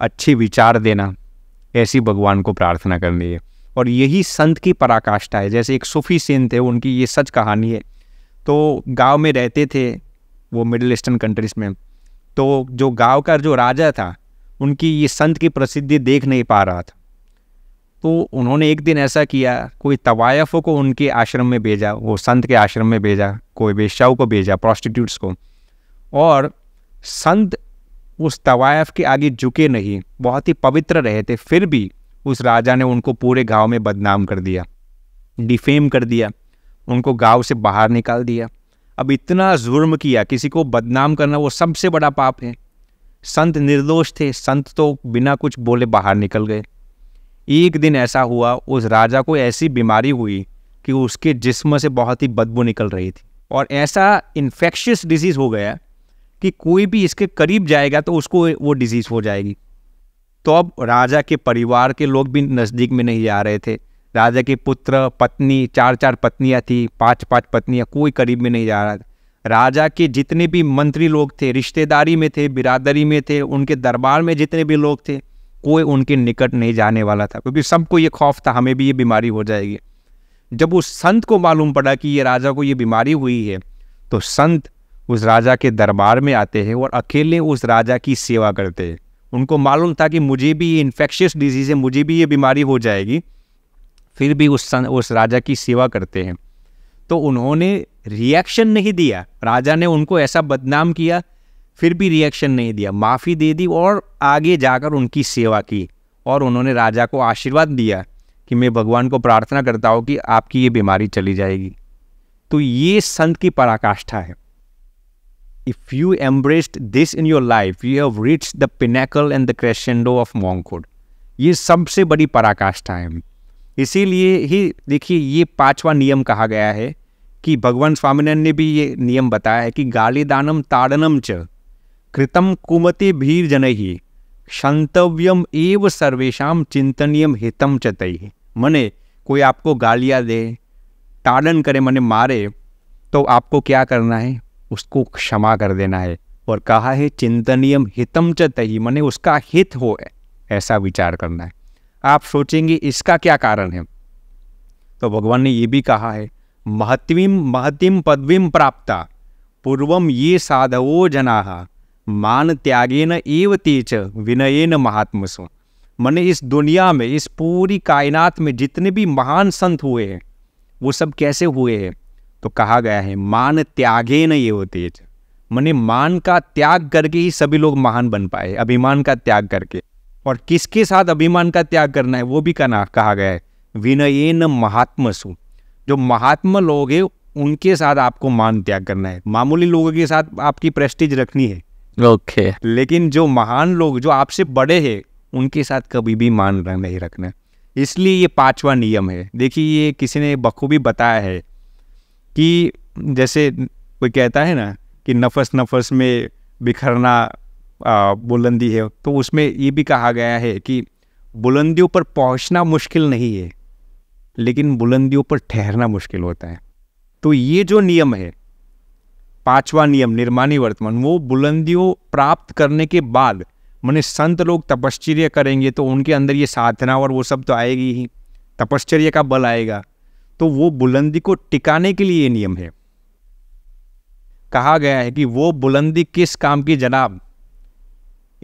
अच्छे विचार देना ऐसी भगवान को प्रार्थना करनी है और यही संत की पराकाष्ठा है जैसे एक सूफी सेंत है उनकी ये सच कहानी है तो गांव में रहते थे वो मिडिल ईस्टर्न कंट्रीज़ में तो जो गांव का जो राजा था उनकी ये संत की प्रसिद्धि देख नहीं पा रहा था तो उन्होंने एक दिन ऐसा किया कोई तवायफ़ों को उनके आश्रम में भेजा वो संत के आश्रम में भेजा कोई वेश्याओं को भेजा प्रॉस्टिट्यूट्स को और संत उस तवायफ़ के आगे झुके नहीं बहुत ही पवित्र रहे थे फिर भी उस राजा ने उनको पूरे गांव में बदनाम कर दिया डिफेम कर दिया उनको गांव से बाहर निकाल दिया अब इतना जुर्म किया किसी को बदनाम करना वो सबसे बड़ा पाप है संत निर्दोष थे संत तो बिना कुछ बोले बाहर निकल गए एक दिन ऐसा हुआ उस राजा को ऐसी बीमारी हुई कि उसके जिस्म से बहुत ही बदबू निकल रही थी और ऐसा इन्फेक्शियस डिजीज़ हो गया कि कोई भी इसके करीब जाएगा तो उसको वो डिजीज़ हो जाएगी तो अब राजा के परिवार के लोग भी नज़दीक में नहीं जा रहे थे राजा के पुत्र पत्नी चार चार पत्नियाँ थी पांच पांच पत्नियाँ कोई करीब में नहीं जा रहा था राजा के जितने भी मंत्री लोग थे रिश्तेदारी में थे बिरादरी में थे उनके दरबार में जितने भी लोग थे कोई उनके निकट नहीं जाने वाला था क्योंकि सबको ये खौफ था हमें भी ये बीमारी हो जाएगी जब उस संत को मालूम पड़ा कि ये राजा को ये बीमारी हुई है तो संत उस राजा के दरबार में आते हैं और अकेले उस राजा की सेवा करते हैं उनको मालूम था कि मुझे भी ये इन्फेक्शियस डिजीज़ है मुझे भी ये बीमारी हो जाएगी फिर भी उस सन, उस राजा की सेवा करते हैं तो उन्होंने रिएक्शन नहीं दिया राजा ने उनको ऐसा बदनाम किया फिर भी रिएक्शन नहीं दिया माफ़ी दे दी और आगे जाकर उनकी सेवा की और उन्होंने राजा को आशीर्वाद दिया कि मैं भगवान को प्रार्थना करता हूँ कि आपकी ये बीमारी चली जाएगी तो ये संत की पराकाष्ठा है if you embraced this in your life you have reach the pinnacle and the crescendo of monkhood ये सबसे बड़ी पराकाष्ठा है इसीलिए ही देखिए ये पांचवा नियम कहा गया है कि भगवान स्वामीनारायण ने भी ये नियम बताया है कि गालिदानम ताड़नम च कृतम कुमते भीर जन ही क्षंतव्यम एव सर्वेशा चिंतनीयम हितम च तय मने कोई आपको गालियाँ दे ताड़न करे मने मारे तो आपको क्या करना है उसको क्षमा कर देना है और कहा है चिंतनीयम हितम च तही मने उसका हित हो ऐसा विचार करना है आप सोचेंगे इसका क्या कारण है तो भगवान ने यह भी कहा है महत्वीम महतिम पदवीम प्राप्ता पूर्वम ये साधवो जना मान त्यागेन एव तेज महात्म महात्मसु मैंने इस दुनिया में इस पूरी कायनात में जितने भी महान संत हुए हैं वो सब कैसे हुए हैं तो कहा गया है मान त्यागे न ये तेज मैंने मान का त्याग करके ही सभी लोग महान बन पाए अभिमान का त्याग करके और किसके साथ अभिमान का त्याग करना है वो भी कहना कहा गया है विनयन महात्मसु जो महात्मा लोग हैं उनके साथ आपको मान त्याग करना है मामूली लोगों के साथ आपकी प्रेस्टीज रखनी है ओके okay. लेकिन जो महान लोग जो आपसे बड़े हैं उनके साथ कभी भी मान नहीं रखना इसलिए ये पांचवा नियम है देखिए ये किसी ने बखूबी बताया है कि जैसे कोई कहता है ना कि नफस नफस में बिखरना बुलंदी है तो उसमें ये भी कहा गया है कि बुलंदियों पर पहुंचना मुश्किल नहीं है लेकिन बुलंदियों पर ठहरना मुश्किल होता है तो ये जो नियम है पांचवा नियम निर्माणी वर्तमान वो बुलंदियों प्राप्त करने के बाद मैंने संत लोग तपश्चर्या करेंगे तो उनके अंदर ये साधना और वो सब तो आएगी ही तपश्चर्या का बल आएगा तो वो बुलंदी को टिकाने के लिए ये नियम है कहा गया है कि वो बुलंदी किस काम की जनाब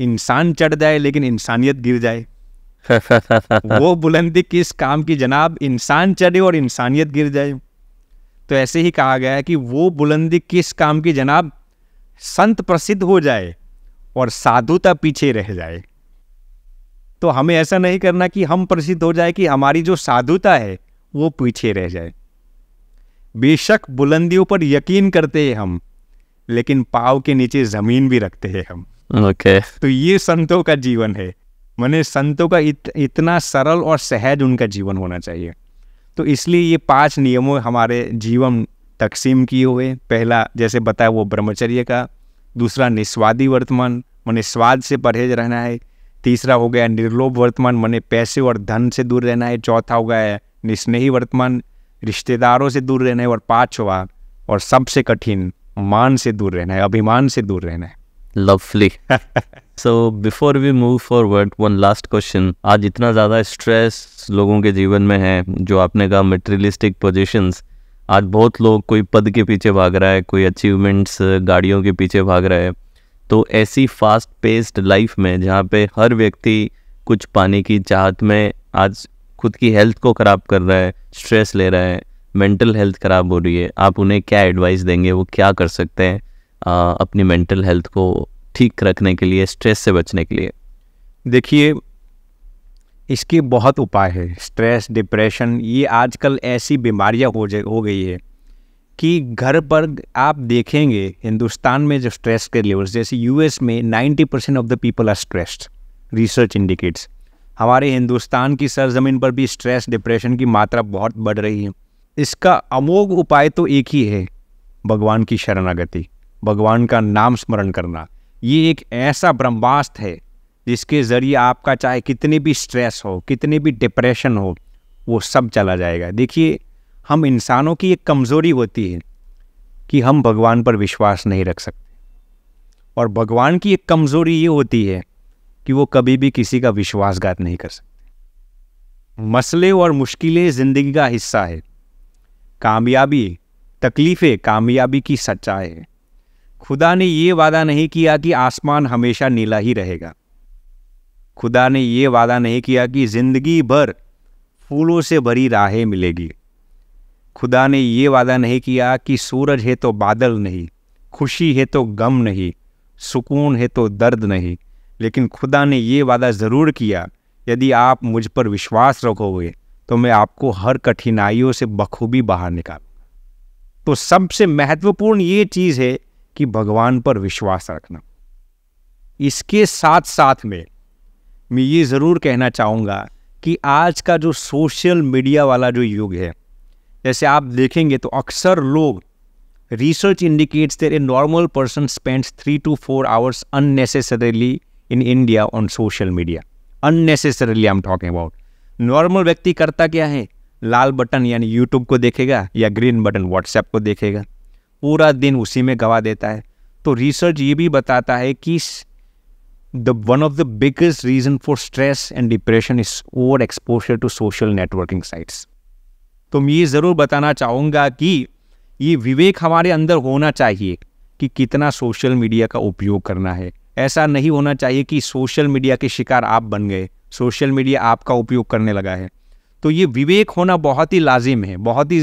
इंसान चढ़ जाए लेकिन इंसानियत गिर जाए (laughs) वो बुलंदी किस काम की जनाब इंसान चढ़े और इंसानियत गिर जाए तो ऐसे ही कहा गया है कि वो बुलंदी किस काम की जनाब संत प्रसिद्ध हो जाए और साधुता पीछे रह जाए तो हमें ऐसा नहीं करना कि हम प्रसिद्ध हो जाए कि हमारी जो साधुता है वो पीछे रह जाए बेशक बुलंदियों पर यकीन करते हैं हम लेकिन पाव के नीचे ज़मीन भी रखते हैं हम ओके तो ये संतों का जीवन है मैंने संतों का इत, इतना सरल और सहज उनका जीवन होना चाहिए तो इसलिए ये पांच नियमों हमारे जीवन तकसीम किए हुए पहला जैसे बताया वो ब्रह्मचर्य का दूसरा निस्वादी वर्तमान मैंने स्वाद से परहेज रहना है तीसरा हो गया निर्लोभ वर्तमान मैंने पैसे और धन से दूर रहना है चौथा हो गया निस्नेही वर्तमान रिश्तेदारों से दूर रहना है और पाँचवा और सबसे कठिन मान से दूर रहना है अभिमान से दूर रहना है lovely so before we move forward one last question आज इतना ज़्यादा स्ट्रेस लोगों के जीवन में है जो आपने कहा मटेरियलिस्टिक पोजिशंस आज बहुत लोग कोई पद के पीछे भाग रहा है कोई अचीवमेंट्स गाड़ियों के पीछे भाग रहा है तो ऐसी फास्ट पेस्ड लाइफ में जहाँ पे हर व्यक्ति कुछ पाने की चाहत में आज खुद की हेल्थ को ख़राब कर रहा है स्ट्रेस ले रहा है मेंटल हेल्थ ख़राब हो रही है आप उन्हें क्या एडवाइस देंगे वो क्या कर सकते हैं आ, अपनी मेंटल हेल्थ को ठीक रखने के लिए स्ट्रेस से बचने के लिए देखिए इसके बहुत उपाय है स्ट्रेस डिप्रेशन ये आजकल ऐसी बीमारियां हो जा हो गई है कि घर पर आप देखेंगे हिंदुस्तान में जो स्ट्रेस के लेवल्स जैसे यूएस में 90 percent of the people are stressed research indicates हमारे हिंदुस्तान की सरजमीन पर भी स्ट्रेस डिप्रेशन की मात्रा बहुत बढ़ रही है इसका अमोघ उपाय तो एक ही है भगवान की शरणागति भगवान का नाम स्मरण करना ये एक ऐसा ब्रह्मास्त है जिसके ज़रिए आपका चाहे कितने भी स्ट्रेस हो कितने भी डिप्रेशन हो वो सब चला जाएगा देखिए हम इंसानों की एक कमज़ोरी होती है कि हम भगवान पर विश्वास नहीं रख सकते और भगवान की एक कमज़ोरी ये होती है कि वो कभी भी किसी का विश्वासघात नहीं कर सकते मसले और मुश्किलें ज़िंदगी का हिस्सा है कामयाबी तकलीफ़ें कामयाबी की सच्चाई है खुदा ने ये वादा नहीं किया कि आसमान हमेशा नीला ही रहेगा खुदा ने ये वादा नहीं किया कि ज़िंदगी भर फूलों से भरी राहें मिलेगी खुदा ने ये वादा नहीं किया कि सूरज है तो बादल नहीं खुशी है तो गम नहीं सुकून है तो दर्द नहीं लेकिन खुदा ने ये वादा ज़रूर किया यदि आप मुझ पर विश्वास रखोगे तो मैं आपको हर कठिनाइयों से बखूबी बाहर निकालूंगा तो सबसे महत्वपूर्ण ये चीज़ है कि भगवान पर विश्वास रखना इसके साथ साथ में मैं ये ज़रूर कहना चाहूँगा कि आज का जो सोशल मीडिया वाला जो युग है जैसे आप देखेंगे तो अक्सर लोग research indicates there a normal person spends three to four hours unnecessarily in India on social media unnecessarily I am talking about normal व्यक्ति करता क्या है लाल बटन यानी यूट्यूब को देखेगा या ग्रीन बटन व्हाट्सएप को देखेगा पूरा दिन उसी में गवा देता है तो रिसर्च ये भी बताता है कि the one of the biggest reason for stress and depression is over exposure to social networking sites तो मैं ये ज़रूर बताना चाहूँगा कि ये विवेक हमारे अंदर होना चाहिए कि कितना सोशल मीडिया का उपयोग करना है ऐसा नहीं होना चाहिए कि सोशल मीडिया के शिकार आप बन गए सोशल मीडिया आपका उपयोग करने लगा है तो ये विवेक होना बहुत ही लाजिम है बहुत ही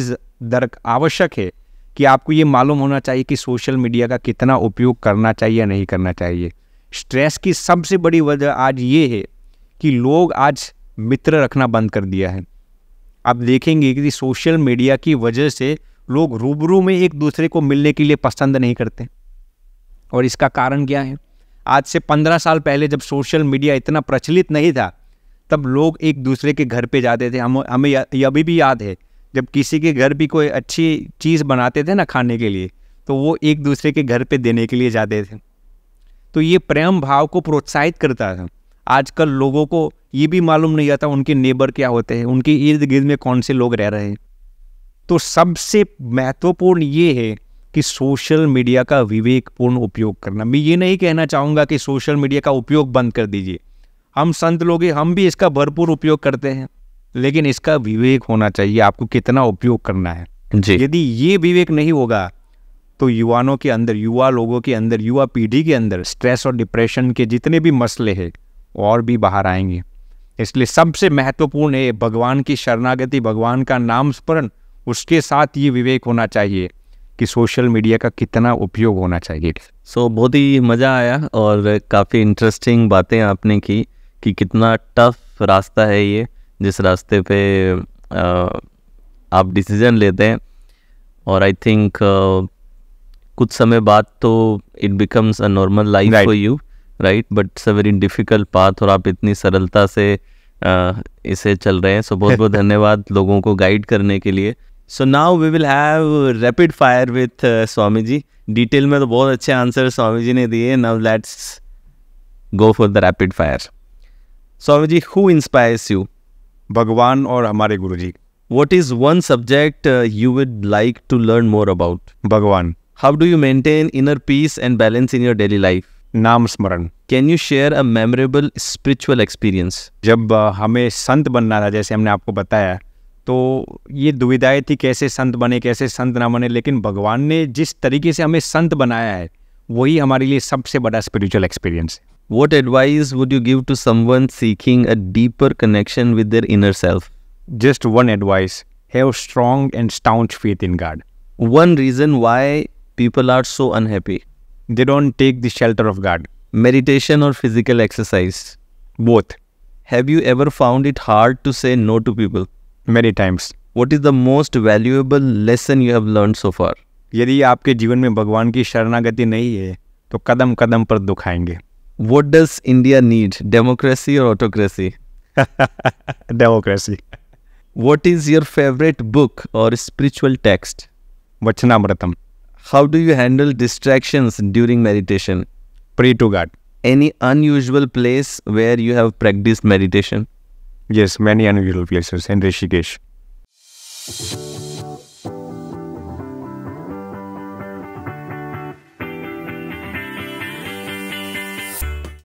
दर आवश्यक है कि आपको ये मालूम होना चाहिए कि सोशल मीडिया का कितना उपयोग करना चाहिए या नहीं करना चाहिए स्ट्रेस की सबसे बड़ी वजह आज ये है कि लोग आज मित्र रखना बंद कर दिया है आप देखेंगे कि सोशल मीडिया की वजह से लोग रूबरू में एक दूसरे को मिलने के लिए पसंद नहीं करते और इसका कारण क्या है आज से पंद्रह साल पहले जब सोशल मीडिया इतना प्रचलित नहीं था तब लोग एक दूसरे के घर पे जाते थे हम हमें अभी भी याद है जब किसी के घर भी कोई अच्छी चीज़ बनाते थे ना खाने के लिए तो वो एक दूसरे के घर पे देने के लिए जाते थे तो ये प्रेम भाव को प्रोत्साहित करता था आजकल लोगों को ये भी मालूम नहीं आता उनके नेबर क्या होते हैं उनके इर्द गिर्द में कौन से लोग रह रहे हैं तो सबसे महत्वपूर्ण ये है कि सोशल मीडिया का विवेकपूर्ण उपयोग करना मैं ये नहीं कहना चाहूँगा कि सोशल मीडिया का उपयोग बंद कर दीजिए हम संत लोग हम भी इसका भरपूर उपयोग करते हैं लेकिन इसका विवेक होना चाहिए आपको कितना उपयोग करना है जी यदि ये विवेक नहीं होगा तो युवाओं के अंदर युवा लोगों के अंदर युवा पीढ़ी के अंदर स्ट्रेस और डिप्रेशन के जितने भी मसले हैं और भी बाहर आएंगे इसलिए सबसे महत्वपूर्ण है भगवान की शरणागति भगवान का नाम स्मरण उसके साथ ये विवेक होना चाहिए कि सोशल मीडिया का कितना उपयोग होना चाहिए सो so, बहुत ही मज़ा आया और काफ़ी इंटरेस्टिंग बातें आपने की कि कितना टफ रास्ता है ये जिस रास्ते पे आप डिसीज़न लेते हैं और आई थिंक कुछ समय बाद तो it becomes a normal life for you right but it's a very difficult path और आप इतनी सरलता से uh, इसे चल रहे हैं सो so, बहुत बहुत (laughs) धन्यवाद लोगों को गाइड करने के लिए so now we will have rapid fire with Swami ji detail में तो बहुत अच्छे आंसर स्वामी जी ने दिए now let's go for the rapid fire Swami ji who inspires you Bhagwan और हमारे गुरु जी what is one subject you would like to learn more about Bhagwan how do you maintain inner peace and balance in your daily life नाम स्मरण can you share a memorable spiritual experience जब uh, हमें संत बनना था जैसे हमने आपको बताया तो ये दुविधाएं थी कैसे संत बने कैसे संत ना बने लेकिन भगवान ने जिस तरीके से हमें संत बनाया है वही हमारे लिए सबसे बड़ा स्पिरिचुअल एक्सपीरियंस है What advice would you give to someone seeking a deeper connection with their inner self? Just one advice have strong and staunch faith in God. One reason why people are so unhappy. They don't take the shelter of God. Meditation or physical exercise? Both. Have you ever found it hard to say no to people? Many times. What is the most valuable lesson you have learned so far? यदि आपके जीवन में भगवान की शरणागति नहीं है तो कदम कदम पर दुख आएंगे what does India need democracy और autocracy democracy what is your favourite book और spiritual text Vachanamrutam how do you handle distraction during meditation pray to God any unusual place where you have practice meditation Yes, many unusual places in Rishikesh